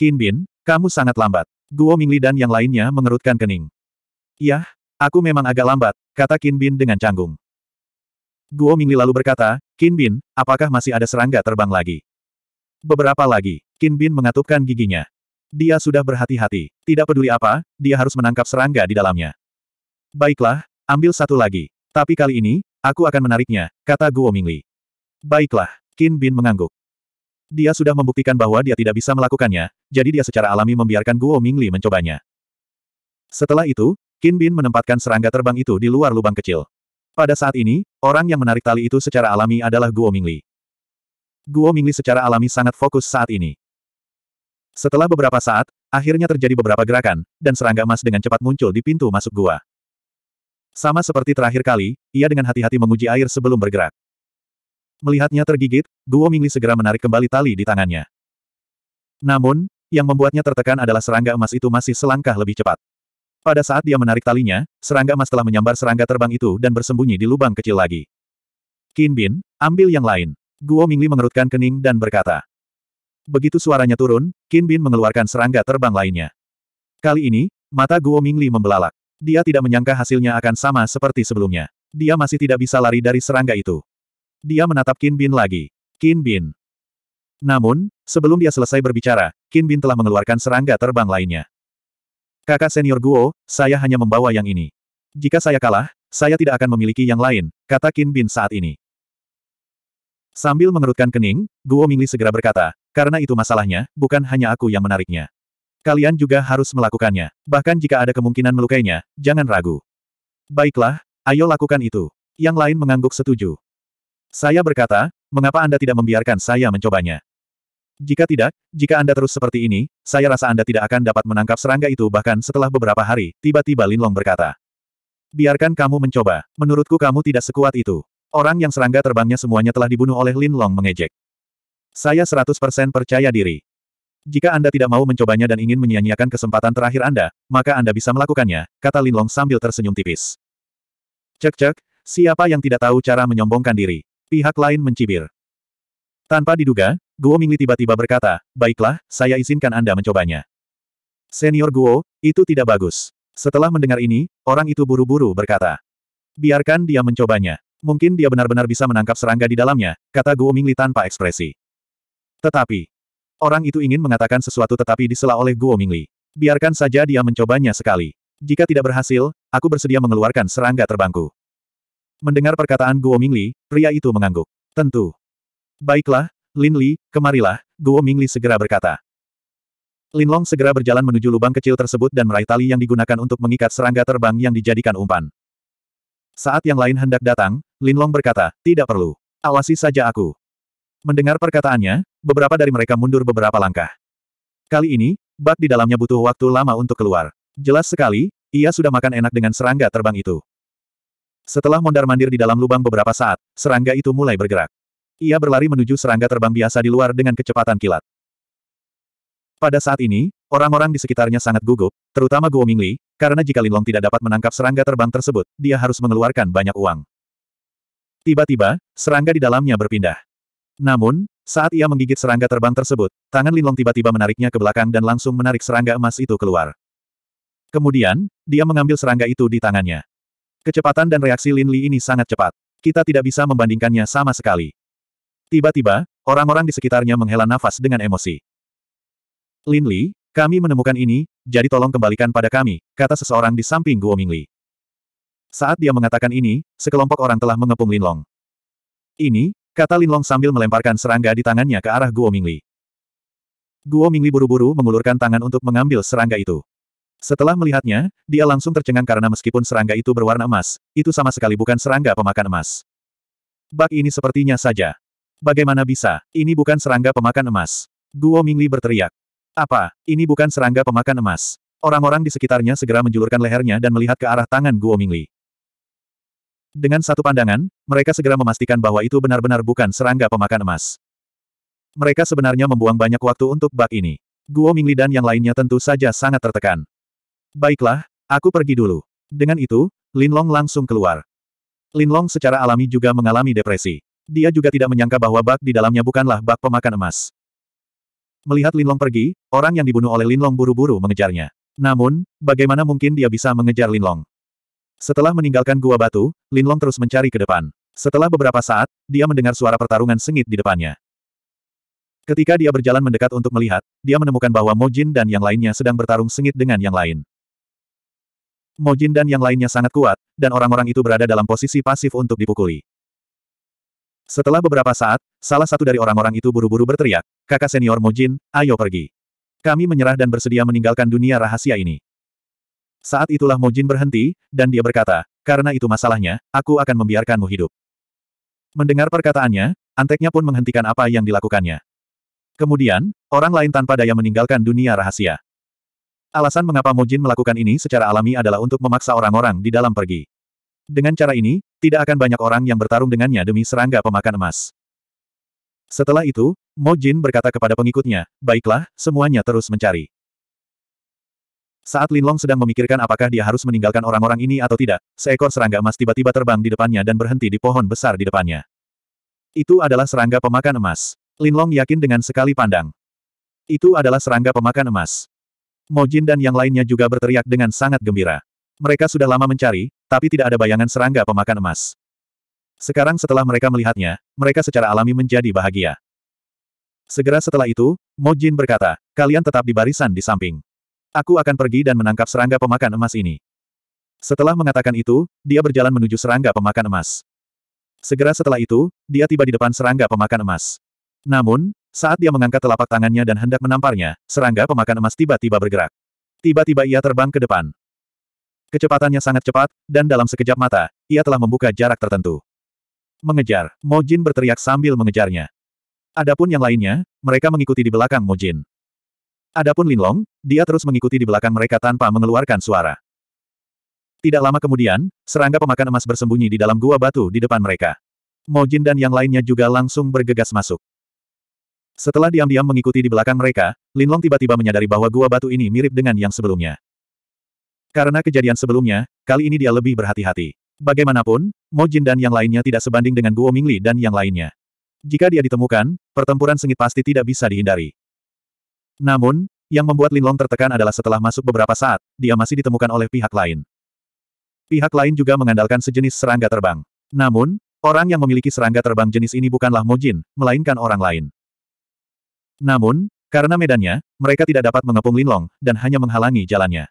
Qin Bin, kamu sangat lambat. Guo Mingli dan yang lainnya mengerutkan kening. Yah, aku memang agak lambat, kata Qin Bin dengan canggung. Guo Mingli lalu berkata, Qin Bin, apakah masih ada serangga terbang lagi? Beberapa lagi, Qin Bin mengatupkan giginya. Dia sudah berhati-hati. Tidak peduli apa, dia harus menangkap serangga di dalamnya. Baiklah, ambil satu lagi. Tapi kali ini, aku akan menariknya, kata Guo Mingli. Baiklah, Qin Bin mengangguk. Dia sudah membuktikan bahwa dia tidak bisa melakukannya, jadi dia secara alami membiarkan Guo Mingli mencobanya. Setelah itu, Qin Bin menempatkan serangga terbang itu di luar lubang kecil. Pada saat ini, orang yang menarik tali itu secara alami adalah Guo Mingli. Guo Mingli secara alami sangat fokus saat ini. Setelah beberapa saat, akhirnya terjadi beberapa gerakan, dan serangga emas dengan cepat muncul di pintu masuk gua. Sama seperti terakhir kali, ia dengan hati-hati menguji air sebelum bergerak. Melihatnya tergigit, Guo Mingli segera menarik kembali tali di tangannya. Namun, yang membuatnya tertekan adalah serangga emas itu masih selangkah lebih cepat. Pada saat dia menarik talinya, serangga emas telah menyambar serangga terbang itu dan bersembunyi di lubang kecil lagi. Qin Bin, ambil yang lain. Guo Mingli mengerutkan kening dan berkata, Begitu suaranya turun, Qin Bin mengeluarkan serangga terbang lainnya. Kali ini, mata Guo Mingli membelalak. Dia tidak menyangka hasilnya akan sama seperti sebelumnya. Dia masih tidak bisa lari dari serangga itu. Dia menatap Qin Bin lagi. Qin Bin. Namun, sebelum dia selesai berbicara, Qin Bin telah mengeluarkan serangga terbang lainnya. Kakak senior Guo, saya hanya membawa yang ini. Jika saya kalah, saya tidak akan memiliki yang lain, kata Qin Bin saat ini. Sambil mengerutkan kening, Guo Mingli segera berkata, karena itu masalahnya, bukan hanya aku yang menariknya. Kalian juga harus melakukannya. Bahkan jika ada kemungkinan melukainya, jangan ragu. Baiklah, ayo lakukan itu. Yang lain mengangguk setuju. Saya berkata, mengapa Anda tidak membiarkan saya mencobanya? Jika tidak, jika Anda terus seperti ini, saya rasa Anda tidak akan dapat menangkap serangga itu bahkan setelah beberapa hari, tiba-tiba Linlong berkata. Biarkan kamu mencoba, menurutku kamu tidak sekuat itu. Orang yang serangga terbangnya semuanya telah dibunuh oleh Linlong mengejek. Saya 100% percaya diri. Jika Anda tidak mau mencobanya dan ingin menyia-nyiakan kesempatan terakhir Anda, maka Anda bisa melakukannya, kata Lin Long sambil tersenyum tipis. Cek-cek, siapa yang tidak tahu cara menyombongkan diri? Pihak lain mencibir. Tanpa diduga, Guo Mingli tiba-tiba berkata, baiklah, saya izinkan Anda mencobanya. Senior Guo, itu tidak bagus. Setelah mendengar ini, orang itu buru-buru berkata. Biarkan dia mencobanya. Mungkin dia benar-benar bisa menangkap serangga di dalamnya, kata Guo Mingli tanpa ekspresi. Tetapi, orang itu ingin mengatakan sesuatu tetapi disela oleh Guo Mingli. Biarkan saja dia mencobanya sekali. Jika tidak berhasil, aku bersedia mengeluarkan serangga terbangku. Mendengar perkataan Guo Mingli, pria itu mengangguk. Tentu. Baiklah, Lin Li, kemarilah, Guo Mingli segera berkata. Lin Long segera berjalan menuju lubang kecil tersebut dan meraih tali yang digunakan untuk mengikat serangga terbang yang dijadikan umpan. Saat yang lain hendak datang, Lin Long berkata, tidak perlu. Awasi saja aku. Mendengar perkataannya, beberapa dari mereka mundur beberapa langkah. Kali ini, bak di dalamnya butuh waktu lama untuk keluar. Jelas sekali, ia sudah makan enak dengan serangga terbang itu. Setelah mondar-mandir di dalam lubang beberapa saat, serangga itu mulai bergerak. Ia berlari menuju serangga terbang biasa di luar dengan kecepatan kilat. Pada saat ini, orang-orang di sekitarnya sangat gugup, terutama Guo Mingli, karena jika Linlong tidak dapat menangkap serangga terbang tersebut, dia harus mengeluarkan banyak uang. Tiba-tiba, serangga di dalamnya berpindah. Namun, saat ia menggigit serangga terbang tersebut, tangan Linlong tiba-tiba menariknya ke belakang dan langsung menarik serangga emas itu keluar. Kemudian, dia mengambil serangga itu di tangannya. Kecepatan dan reaksi Lin Li ini sangat cepat. Kita tidak bisa membandingkannya sama sekali. Tiba-tiba, orang-orang di sekitarnya menghela nafas dengan emosi. Lin Li, kami menemukan ini, jadi tolong kembalikan pada kami, kata seseorang di samping Guo Mingli. Saat dia mengatakan ini, sekelompok orang telah mengepung Linlong. Ini, Kata Lin Long sambil melemparkan serangga di tangannya ke arah Guo Mingli. Guo Mingli buru-buru mengulurkan tangan untuk mengambil serangga itu. Setelah melihatnya, dia langsung tercengang karena meskipun serangga itu berwarna emas, itu sama sekali bukan serangga pemakan emas. Bak ini sepertinya saja. Bagaimana bisa, ini bukan serangga pemakan emas. Guo Mingli berteriak. Apa, ini bukan serangga pemakan emas. Orang-orang di sekitarnya segera menjulurkan lehernya dan melihat ke arah tangan Guo Mingli. Dengan satu pandangan, mereka segera memastikan bahwa itu benar-benar bukan serangga pemakan emas. Mereka sebenarnya membuang banyak waktu untuk bak ini. Guo Mingli dan yang lainnya tentu saja sangat tertekan. Baiklah, aku pergi dulu. Dengan itu, Lin Long langsung keluar. Lin Long secara alami juga mengalami depresi. Dia juga tidak menyangka bahwa bak di dalamnya bukanlah bak pemakan emas. Melihat Lin Long pergi, orang yang dibunuh oleh Lin Long buru-buru mengejarnya. Namun, bagaimana mungkin dia bisa mengejar Lin Long? Setelah meninggalkan gua batu, Linlong terus mencari ke depan. Setelah beberapa saat, dia mendengar suara pertarungan sengit di depannya. Ketika dia berjalan mendekat untuk melihat, dia menemukan bahwa Mojin dan yang lainnya sedang bertarung sengit dengan yang lain. Mojin dan yang lainnya sangat kuat, dan orang-orang itu berada dalam posisi pasif untuk dipukuli. Setelah beberapa saat, salah satu dari orang-orang itu buru-buru berteriak, kakak senior Mojin, ayo pergi. Kami menyerah dan bersedia meninggalkan dunia rahasia ini. Saat itulah Mojin berhenti, dan dia berkata, karena itu masalahnya, aku akan membiarkanmu hidup. Mendengar perkataannya, anteknya pun menghentikan apa yang dilakukannya. Kemudian, orang lain tanpa daya meninggalkan dunia rahasia. Alasan mengapa Mojin melakukan ini secara alami adalah untuk memaksa orang-orang di dalam pergi. Dengan cara ini, tidak akan banyak orang yang bertarung dengannya demi serangga pemakan emas. Setelah itu, Mojin berkata kepada pengikutnya, baiklah, semuanya terus mencari. Saat Linlong sedang memikirkan apakah dia harus meninggalkan orang-orang ini atau tidak, seekor serangga emas tiba-tiba terbang di depannya dan berhenti di pohon besar di depannya. Itu adalah serangga pemakan emas. Linlong yakin dengan sekali pandang. Itu adalah serangga pemakan emas. Mojin dan yang lainnya juga berteriak dengan sangat gembira. Mereka sudah lama mencari, tapi tidak ada bayangan serangga pemakan emas. Sekarang setelah mereka melihatnya, mereka secara alami menjadi bahagia. Segera setelah itu, Mo Jin berkata, kalian tetap di barisan di samping. Aku akan pergi dan menangkap serangga pemakan emas ini. Setelah mengatakan itu, dia berjalan menuju serangga pemakan emas. Segera setelah itu, dia tiba di depan serangga pemakan emas. Namun, saat dia mengangkat telapak tangannya dan hendak menamparnya, serangga pemakan emas tiba-tiba bergerak. Tiba-tiba ia terbang ke depan. Kecepatannya sangat cepat, dan dalam sekejap mata, ia telah membuka jarak tertentu. Mengejar, Mojin berteriak sambil mengejarnya. Adapun yang lainnya, mereka mengikuti di belakang Mojin. Adapun Linlong, dia terus mengikuti di belakang mereka tanpa mengeluarkan suara. Tidak lama kemudian, serangga pemakan emas bersembunyi di dalam gua batu di depan mereka. Jin dan yang lainnya juga langsung bergegas masuk. Setelah diam-diam mengikuti di belakang mereka, Linlong tiba-tiba menyadari bahwa gua batu ini mirip dengan yang sebelumnya. Karena kejadian sebelumnya, kali ini dia lebih berhati-hati. Bagaimanapun, Jin dan yang lainnya tidak sebanding dengan Guo Mingli dan yang lainnya. Jika dia ditemukan, pertempuran sengit pasti tidak bisa dihindari. Namun, yang membuat Linlong tertekan adalah setelah masuk beberapa saat, dia masih ditemukan oleh pihak lain. Pihak lain juga mengandalkan sejenis serangga terbang. Namun, orang yang memiliki serangga terbang jenis ini bukanlah Mojin, melainkan orang lain. Namun, karena medannya, mereka tidak dapat mengepung Linlong, dan hanya menghalangi jalannya.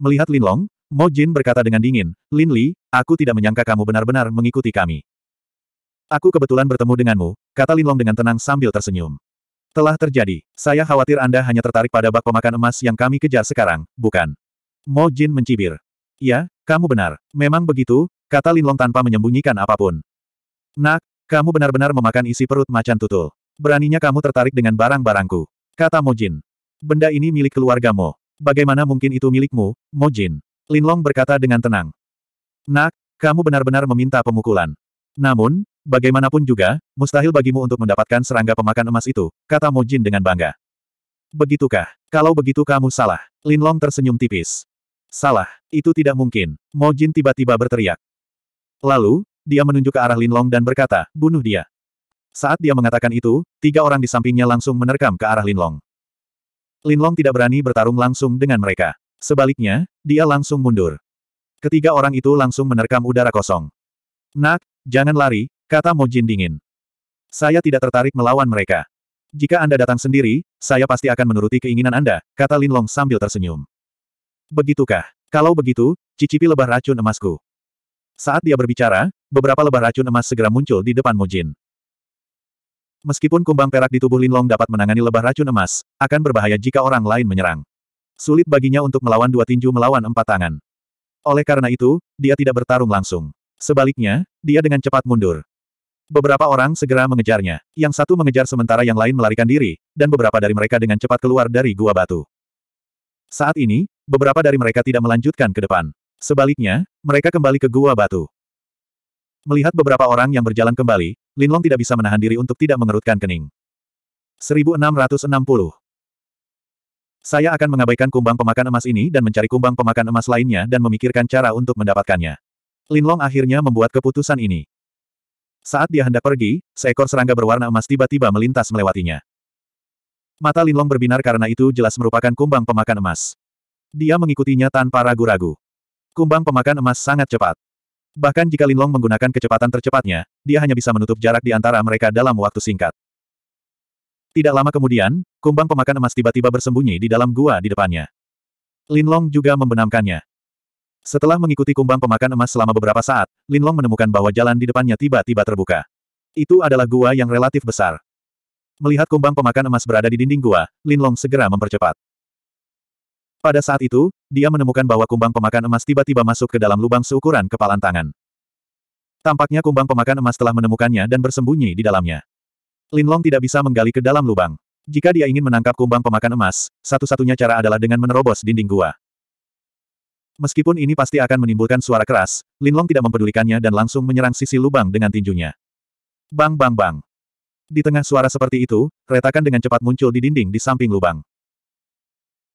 Melihat Linlong, Jin berkata dengan dingin, Lin Li, aku tidak menyangka kamu benar-benar mengikuti kami. Aku kebetulan bertemu denganmu, kata Linlong dengan tenang sambil tersenyum. Telah terjadi. Saya khawatir Anda hanya tertarik pada bak pemakan emas yang kami kejar sekarang, bukan? Mo Jin mencibir. Ya, kamu benar. Memang begitu, kata Linlong tanpa menyembunyikan apapun. Nak, kamu benar-benar memakan isi perut macan tutul. Beraninya kamu tertarik dengan barang-barangku. Kata Mo Jin. Benda ini milik keluargamu. Bagaimana mungkin itu milikmu, Mo Jin? Linlong berkata dengan tenang. Nak, kamu benar-benar meminta pemukulan. Namun, Bagaimanapun juga, mustahil bagimu untuk mendapatkan serangga pemakan emas itu, kata Mojin dengan bangga. Begitukah? Kalau begitu kamu salah. Linlong tersenyum tipis. Salah, itu tidak mungkin. Mojin tiba-tiba berteriak. Lalu, dia menunjuk ke arah Linlong dan berkata, bunuh dia. Saat dia mengatakan itu, tiga orang di sampingnya langsung menerkam ke arah Linlong. Linlong tidak berani bertarung langsung dengan mereka. Sebaliknya, dia langsung mundur. Ketiga orang itu langsung menerkam udara kosong. Nak, jangan lari, Kata Mojin dingin. Saya tidak tertarik melawan mereka. Jika Anda datang sendiri, saya pasti akan menuruti keinginan Anda, kata Linlong sambil tersenyum. Begitukah? Kalau begitu, cicipi lebah racun emasku. Saat dia berbicara, beberapa lebah racun emas segera muncul di depan Mojin. Meskipun kumbang perak di tubuh Linlong dapat menangani lebah racun emas, akan berbahaya jika orang lain menyerang. Sulit baginya untuk melawan dua tinju melawan empat tangan. Oleh karena itu, dia tidak bertarung langsung. Sebaliknya, dia dengan cepat mundur. Beberapa orang segera mengejarnya. Yang satu mengejar sementara yang lain melarikan diri, dan beberapa dari mereka dengan cepat keluar dari gua batu. Saat ini, beberapa dari mereka tidak melanjutkan ke depan. Sebaliknya, mereka kembali ke gua batu. Melihat beberapa orang yang berjalan kembali, Linlong tidak bisa menahan diri untuk tidak mengerutkan kening. 1660 Saya akan mengabaikan kumbang pemakan emas ini dan mencari kumbang pemakan emas lainnya dan memikirkan cara untuk mendapatkannya. Linlong akhirnya membuat keputusan ini. Saat dia hendak pergi, seekor serangga berwarna emas tiba-tiba melintas melewatinya. Mata Linlong berbinar karena itu jelas merupakan kumbang pemakan emas. Dia mengikutinya tanpa ragu-ragu. Kumbang pemakan emas sangat cepat. Bahkan jika Linlong menggunakan kecepatan tercepatnya, dia hanya bisa menutup jarak di antara mereka dalam waktu singkat. Tidak lama kemudian, kumbang pemakan emas tiba-tiba bersembunyi di dalam gua di depannya. Linlong juga membenamkannya. Setelah mengikuti kumbang pemakan emas selama beberapa saat, Linlong menemukan bahwa jalan di depannya tiba-tiba terbuka. Itu adalah gua yang relatif besar. Melihat kumbang pemakan emas berada di dinding gua, Linlong segera mempercepat. Pada saat itu, dia menemukan bahwa kumbang pemakan emas tiba-tiba masuk ke dalam lubang seukuran kepalan tangan. Tampaknya kumbang pemakan emas telah menemukannya dan bersembunyi di dalamnya. Linlong tidak bisa menggali ke dalam lubang. Jika dia ingin menangkap kumbang pemakan emas, satu-satunya cara adalah dengan menerobos dinding gua. Meskipun ini pasti akan menimbulkan suara keras, Linlong tidak mempedulikannya dan langsung menyerang sisi lubang dengan tinjunya. Bang bang bang. Di tengah suara seperti itu, retakan dengan cepat muncul di dinding di samping lubang.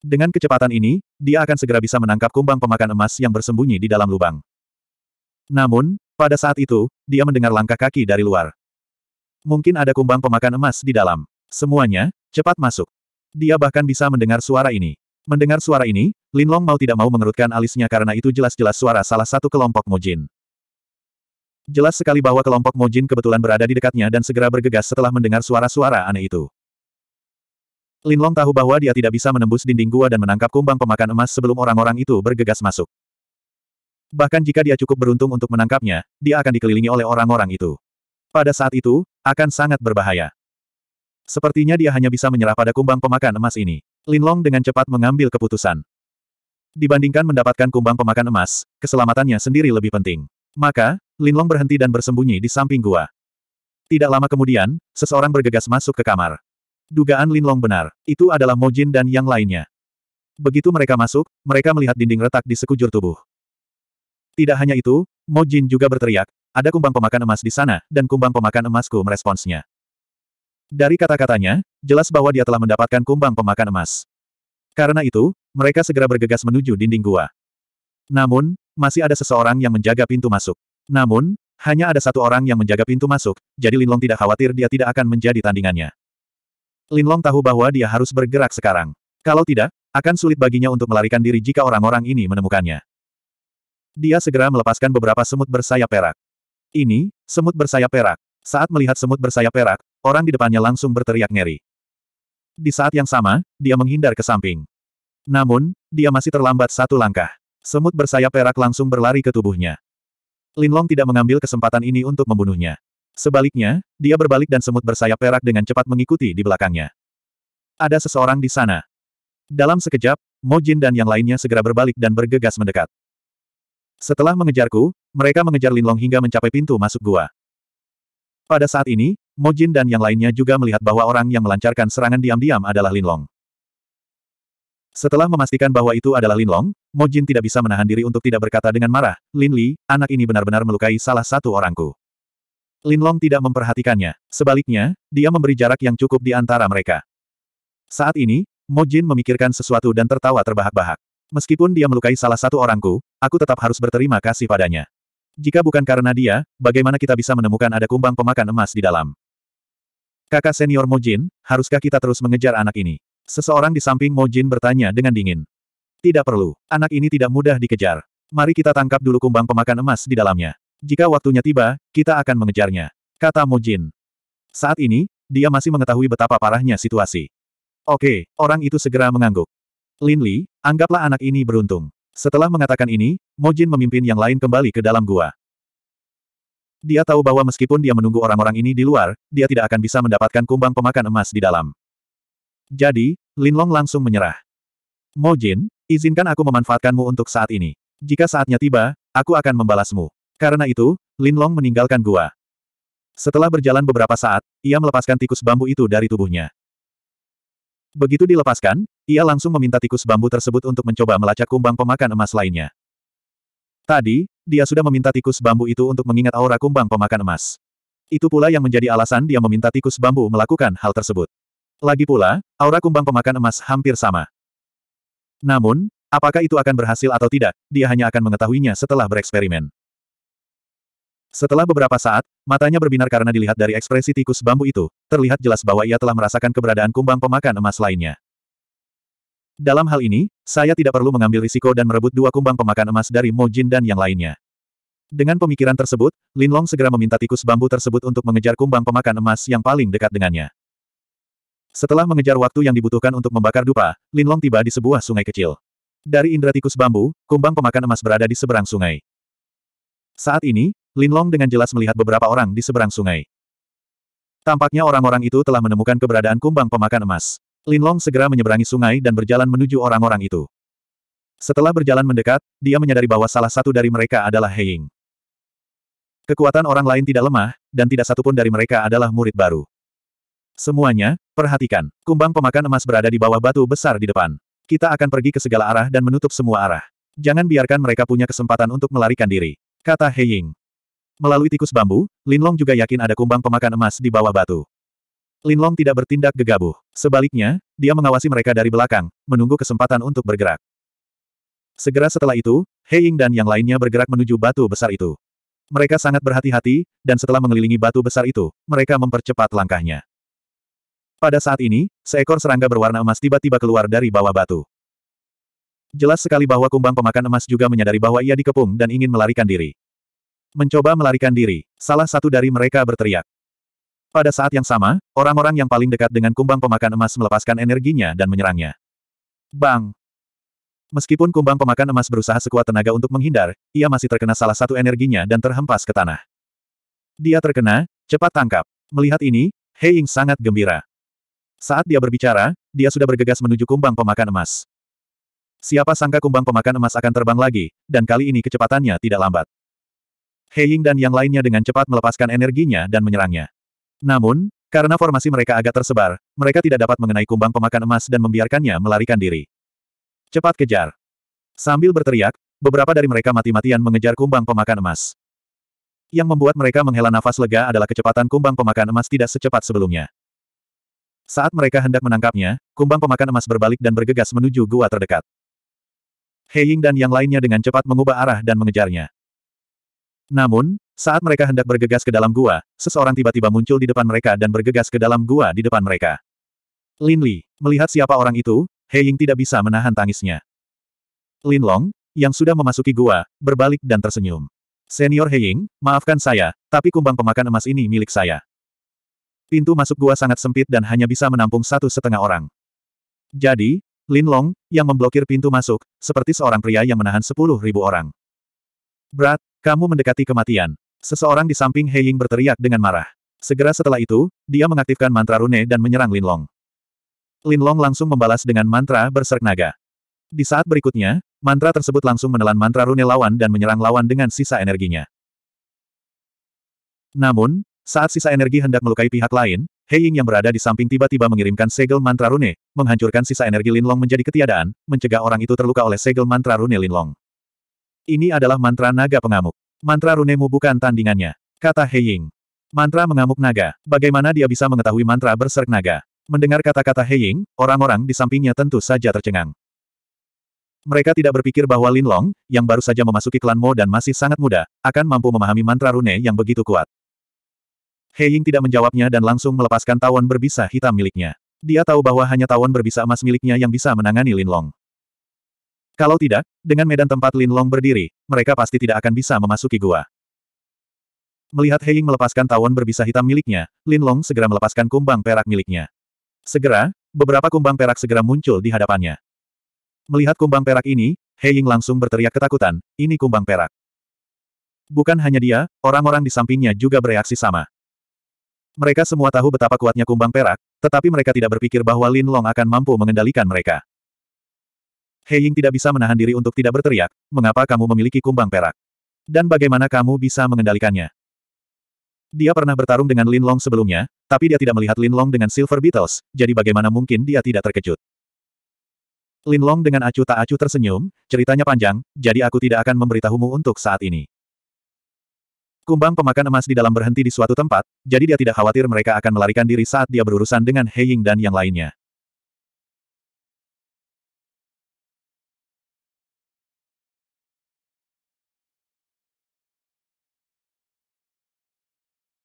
Dengan kecepatan ini, dia akan segera bisa menangkap kumbang pemakan emas yang bersembunyi di dalam lubang. Namun, pada saat itu, dia mendengar langkah kaki dari luar. Mungkin ada kumbang pemakan emas di dalam. Semuanya, cepat masuk. Dia bahkan bisa mendengar suara ini. Mendengar suara ini, Linlong mau tidak mau mengerutkan alisnya karena itu jelas-jelas suara salah satu kelompok Mojin. Jelas sekali bahwa kelompok Mojin kebetulan berada di dekatnya dan segera bergegas setelah mendengar suara-suara aneh itu. Linlong tahu bahwa dia tidak bisa menembus dinding gua dan menangkap kumbang pemakan emas sebelum orang-orang itu bergegas masuk. Bahkan jika dia cukup beruntung untuk menangkapnya, dia akan dikelilingi oleh orang-orang itu. Pada saat itu, akan sangat berbahaya. Sepertinya dia hanya bisa menyerah pada kumbang pemakan emas ini. Linlong dengan cepat mengambil keputusan. Dibandingkan mendapatkan kumbang pemakan emas, keselamatannya sendiri lebih penting. Maka, Linlong berhenti dan bersembunyi di samping gua. Tidak lama kemudian, seseorang bergegas masuk ke kamar. Dugaan Linlong benar, itu adalah Mojin dan yang lainnya. Begitu mereka masuk, mereka melihat dinding retak di sekujur tubuh. Tidak hanya itu, Mojin juga berteriak, ada kumbang pemakan emas di sana, dan kumbang pemakan emasku meresponsnya. Dari kata-katanya, jelas bahwa dia telah mendapatkan kumbang pemakan emas. Karena itu, mereka segera bergegas menuju dinding gua. Namun, masih ada seseorang yang menjaga pintu masuk. Namun, hanya ada satu orang yang menjaga pintu masuk, jadi Linlong tidak khawatir dia tidak akan menjadi tandingannya. Linlong tahu bahwa dia harus bergerak sekarang. Kalau tidak, akan sulit baginya untuk melarikan diri jika orang-orang ini menemukannya. Dia segera melepaskan beberapa semut bersayap perak. Ini, semut bersayap perak. Saat melihat semut bersayap perak, orang di depannya langsung berteriak ngeri. Di saat yang sama, dia menghindar ke samping. Namun, dia masih terlambat satu langkah. Semut bersayap perak langsung berlari ke tubuhnya. Linlong tidak mengambil kesempatan ini untuk membunuhnya. Sebaliknya, dia berbalik dan semut bersayap perak dengan cepat mengikuti di belakangnya. Ada seseorang di sana. Dalam sekejap, Mojin dan yang lainnya segera berbalik dan bergegas mendekat. Setelah mengejarku, mereka mengejar Linlong hingga mencapai pintu masuk gua. Pada saat ini, Mojin dan yang lainnya juga melihat bahwa orang yang melancarkan serangan diam-diam adalah Linlong. Setelah memastikan bahwa itu adalah Lin Long, Mo Jin tidak bisa menahan diri untuk tidak berkata dengan marah, Lin Li, anak ini benar-benar melukai salah satu orangku. Lin Long tidak memperhatikannya. Sebaliknya, dia memberi jarak yang cukup di antara mereka. Saat ini, Mo Jin memikirkan sesuatu dan tertawa terbahak-bahak. Meskipun dia melukai salah satu orangku, aku tetap harus berterima kasih padanya. Jika bukan karena dia, bagaimana kita bisa menemukan ada kumbang pemakan emas di dalam? Kakak senior Mo Jin, haruskah kita terus mengejar anak ini? Seseorang di samping Mo Jin bertanya dengan dingin. Tidak perlu. Anak ini tidak mudah dikejar. Mari kita tangkap dulu kumbang pemakan emas di dalamnya. Jika waktunya tiba, kita akan mengejarnya. Kata Mo Jin. Saat ini, dia masih mengetahui betapa parahnya situasi. Oke, orang itu segera mengangguk. Lin Li, anggaplah anak ini beruntung. Setelah mengatakan ini, Mo Jin memimpin yang lain kembali ke dalam gua. Dia tahu bahwa meskipun dia menunggu orang-orang ini di luar, dia tidak akan bisa mendapatkan kumbang pemakan emas di dalam. Jadi, Linlong langsung menyerah. Mo Jin, izinkan aku memanfaatkanmu untuk saat ini. Jika saatnya tiba, aku akan membalasmu. Karena itu, Linlong meninggalkan gua. Setelah berjalan beberapa saat, ia melepaskan tikus bambu itu dari tubuhnya. Begitu dilepaskan, ia langsung meminta tikus bambu tersebut untuk mencoba melacak kumbang pemakan emas lainnya. Tadi, dia sudah meminta tikus bambu itu untuk mengingat aura kumbang pemakan emas. Itu pula yang menjadi alasan dia meminta tikus bambu melakukan hal tersebut. Lagi pula, aura kumbang pemakan emas hampir sama. Namun, apakah itu akan berhasil atau tidak, dia hanya akan mengetahuinya setelah bereksperimen. Setelah beberapa saat, matanya berbinar karena dilihat dari ekspresi tikus bambu itu, terlihat jelas bahwa ia telah merasakan keberadaan kumbang pemakan emas lainnya. Dalam hal ini, saya tidak perlu mengambil risiko dan merebut dua kumbang pemakan emas dari Mo Jin dan yang lainnya. Dengan pemikiran tersebut, Lin Long segera meminta tikus bambu tersebut untuk mengejar kumbang pemakan emas yang paling dekat dengannya. Setelah mengejar waktu yang dibutuhkan untuk membakar dupa, Linlong tiba di sebuah sungai kecil. Dari indera tikus bambu, kumbang pemakan emas berada di seberang sungai. Saat ini, Linlong dengan jelas melihat beberapa orang di seberang sungai. Tampaknya orang-orang itu telah menemukan keberadaan kumbang pemakan emas. Linlong segera menyeberangi sungai dan berjalan menuju orang-orang itu. Setelah berjalan mendekat, dia menyadari bahwa salah satu dari mereka adalah Heying. Kekuatan orang lain tidak lemah, dan tidak satupun dari mereka adalah murid baru. Semuanya, perhatikan, kumbang pemakan emas berada di bawah batu besar di depan. Kita akan pergi ke segala arah dan menutup semua arah. Jangan biarkan mereka punya kesempatan untuk melarikan diri, kata He Ying. Melalui tikus bambu, Linlong juga yakin ada kumbang pemakan emas di bawah batu. Linlong tidak bertindak gegabah. Sebaliknya, dia mengawasi mereka dari belakang, menunggu kesempatan untuk bergerak. Segera setelah itu, He Ying dan yang lainnya bergerak menuju batu besar itu. Mereka sangat berhati-hati, dan setelah mengelilingi batu besar itu, mereka mempercepat langkahnya. Pada saat ini, seekor serangga berwarna emas tiba-tiba keluar dari bawah batu. Jelas sekali bahwa kumbang pemakan emas juga menyadari bahwa ia dikepung dan ingin melarikan diri. Mencoba melarikan diri, salah satu dari mereka berteriak. Pada saat yang sama, orang-orang yang paling dekat dengan kumbang pemakan emas melepaskan energinya dan menyerangnya. Bang! Meskipun kumbang pemakan emas berusaha sekuat tenaga untuk menghindar, ia masih terkena salah satu energinya dan terhempas ke tanah. Dia terkena, cepat tangkap. Melihat ini, Heying sangat gembira. Saat dia berbicara, dia sudah bergegas menuju kumbang pemakan emas. Siapa sangka kumbang pemakan emas akan terbang lagi, dan kali ini kecepatannya tidak lambat. Heying dan yang lainnya dengan cepat melepaskan energinya dan menyerangnya. Namun, karena formasi mereka agak tersebar, mereka tidak dapat mengenai kumbang pemakan emas dan membiarkannya melarikan diri. Cepat kejar. Sambil berteriak, beberapa dari mereka mati-matian mengejar kumbang pemakan emas. Yang membuat mereka menghela nafas lega adalah kecepatan kumbang pemakan emas tidak secepat sebelumnya. Saat mereka hendak menangkapnya, kumbang pemakan emas berbalik dan bergegas menuju gua terdekat. Heying dan yang lainnya dengan cepat mengubah arah dan mengejarnya. Namun, saat mereka hendak bergegas ke dalam gua, seseorang tiba-tiba muncul di depan mereka dan bergegas ke dalam gua di depan mereka. Lin Li, melihat siapa orang itu, Heying tidak bisa menahan tangisnya. Lin Long, yang sudah memasuki gua, berbalik dan tersenyum. Senior Heying, maafkan saya, tapi kumbang pemakan emas ini milik saya. Pintu masuk gua sangat sempit dan hanya bisa menampung satu setengah orang. Jadi, Lin Long, yang memblokir pintu masuk, seperti seorang pria yang menahan sepuluh ribu orang. Berat, kamu mendekati kematian. Seseorang di samping He Ying berteriak dengan marah. Segera setelah itu, dia mengaktifkan mantra rune dan menyerang Lin Long. Lin Long langsung membalas dengan mantra berserk naga. Di saat berikutnya, mantra tersebut langsung menelan mantra rune lawan dan menyerang lawan dengan sisa energinya. Namun, saat sisa energi hendak melukai pihak lain, Hei Ying yang berada di samping tiba-tiba mengirimkan segel mantra rune, menghancurkan sisa energi Linlong menjadi ketiadaan, mencegah orang itu terluka oleh segel mantra rune Linlong. Ini adalah mantra naga pengamuk. Mantra rune mu bukan tandingannya, kata Hei Ying. Mantra mengamuk naga, bagaimana dia bisa mengetahui mantra berserk naga? Mendengar kata-kata Hei Ying, orang-orang di sampingnya tentu saja tercengang. Mereka tidak berpikir bahwa Linlong, yang baru saja memasuki klan Mo dan masih sangat muda, akan mampu memahami mantra rune yang begitu kuat. Hei Ying tidak menjawabnya dan langsung melepaskan tawon berbisa hitam miliknya. Dia tahu bahwa hanya tawon berbisa emas miliknya yang bisa menangani Lin Long. Kalau tidak, dengan medan tempat Lin Long berdiri, mereka pasti tidak akan bisa memasuki gua. Melihat Hei Ying melepaskan tawon berbisa hitam miliknya, Lin Long segera melepaskan kumbang perak miliknya. Segera, beberapa kumbang perak segera muncul di hadapannya. Melihat kumbang perak ini, Hei Ying langsung berteriak ketakutan, ini kumbang perak. Bukan hanya dia, orang-orang di sampingnya juga bereaksi sama. Mereka semua tahu betapa kuatnya kumbang perak, tetapi mereka tidak berpikir bahwa Lin Long akan mampu mengendalikan mereka. Hei Heying tidak bisa menahan diri untuk tidak berteriak, mengapa kamu memiliki kumbang perak? Dan bagaimana kamu bisa mengendalikannya? Dia pernah bertarung dengan Lin Long sebelumnya, tapi dia tidak melihat Lin Long dengan Silver Beetles, jadi bagaimana mungkin dia tidak terkejut. Lin Long dengan acuh tak acuh tersenyum, ceritanya panjang, jadi aku tidak akan memberitahumu untuk saat ini. Kumbang pemakan emas di dalam berhenti di suatu tempat, jadi dia tidak khawatir mereka akan melarikan diri saat dia berurusan dengan Heying dan yang lainnya.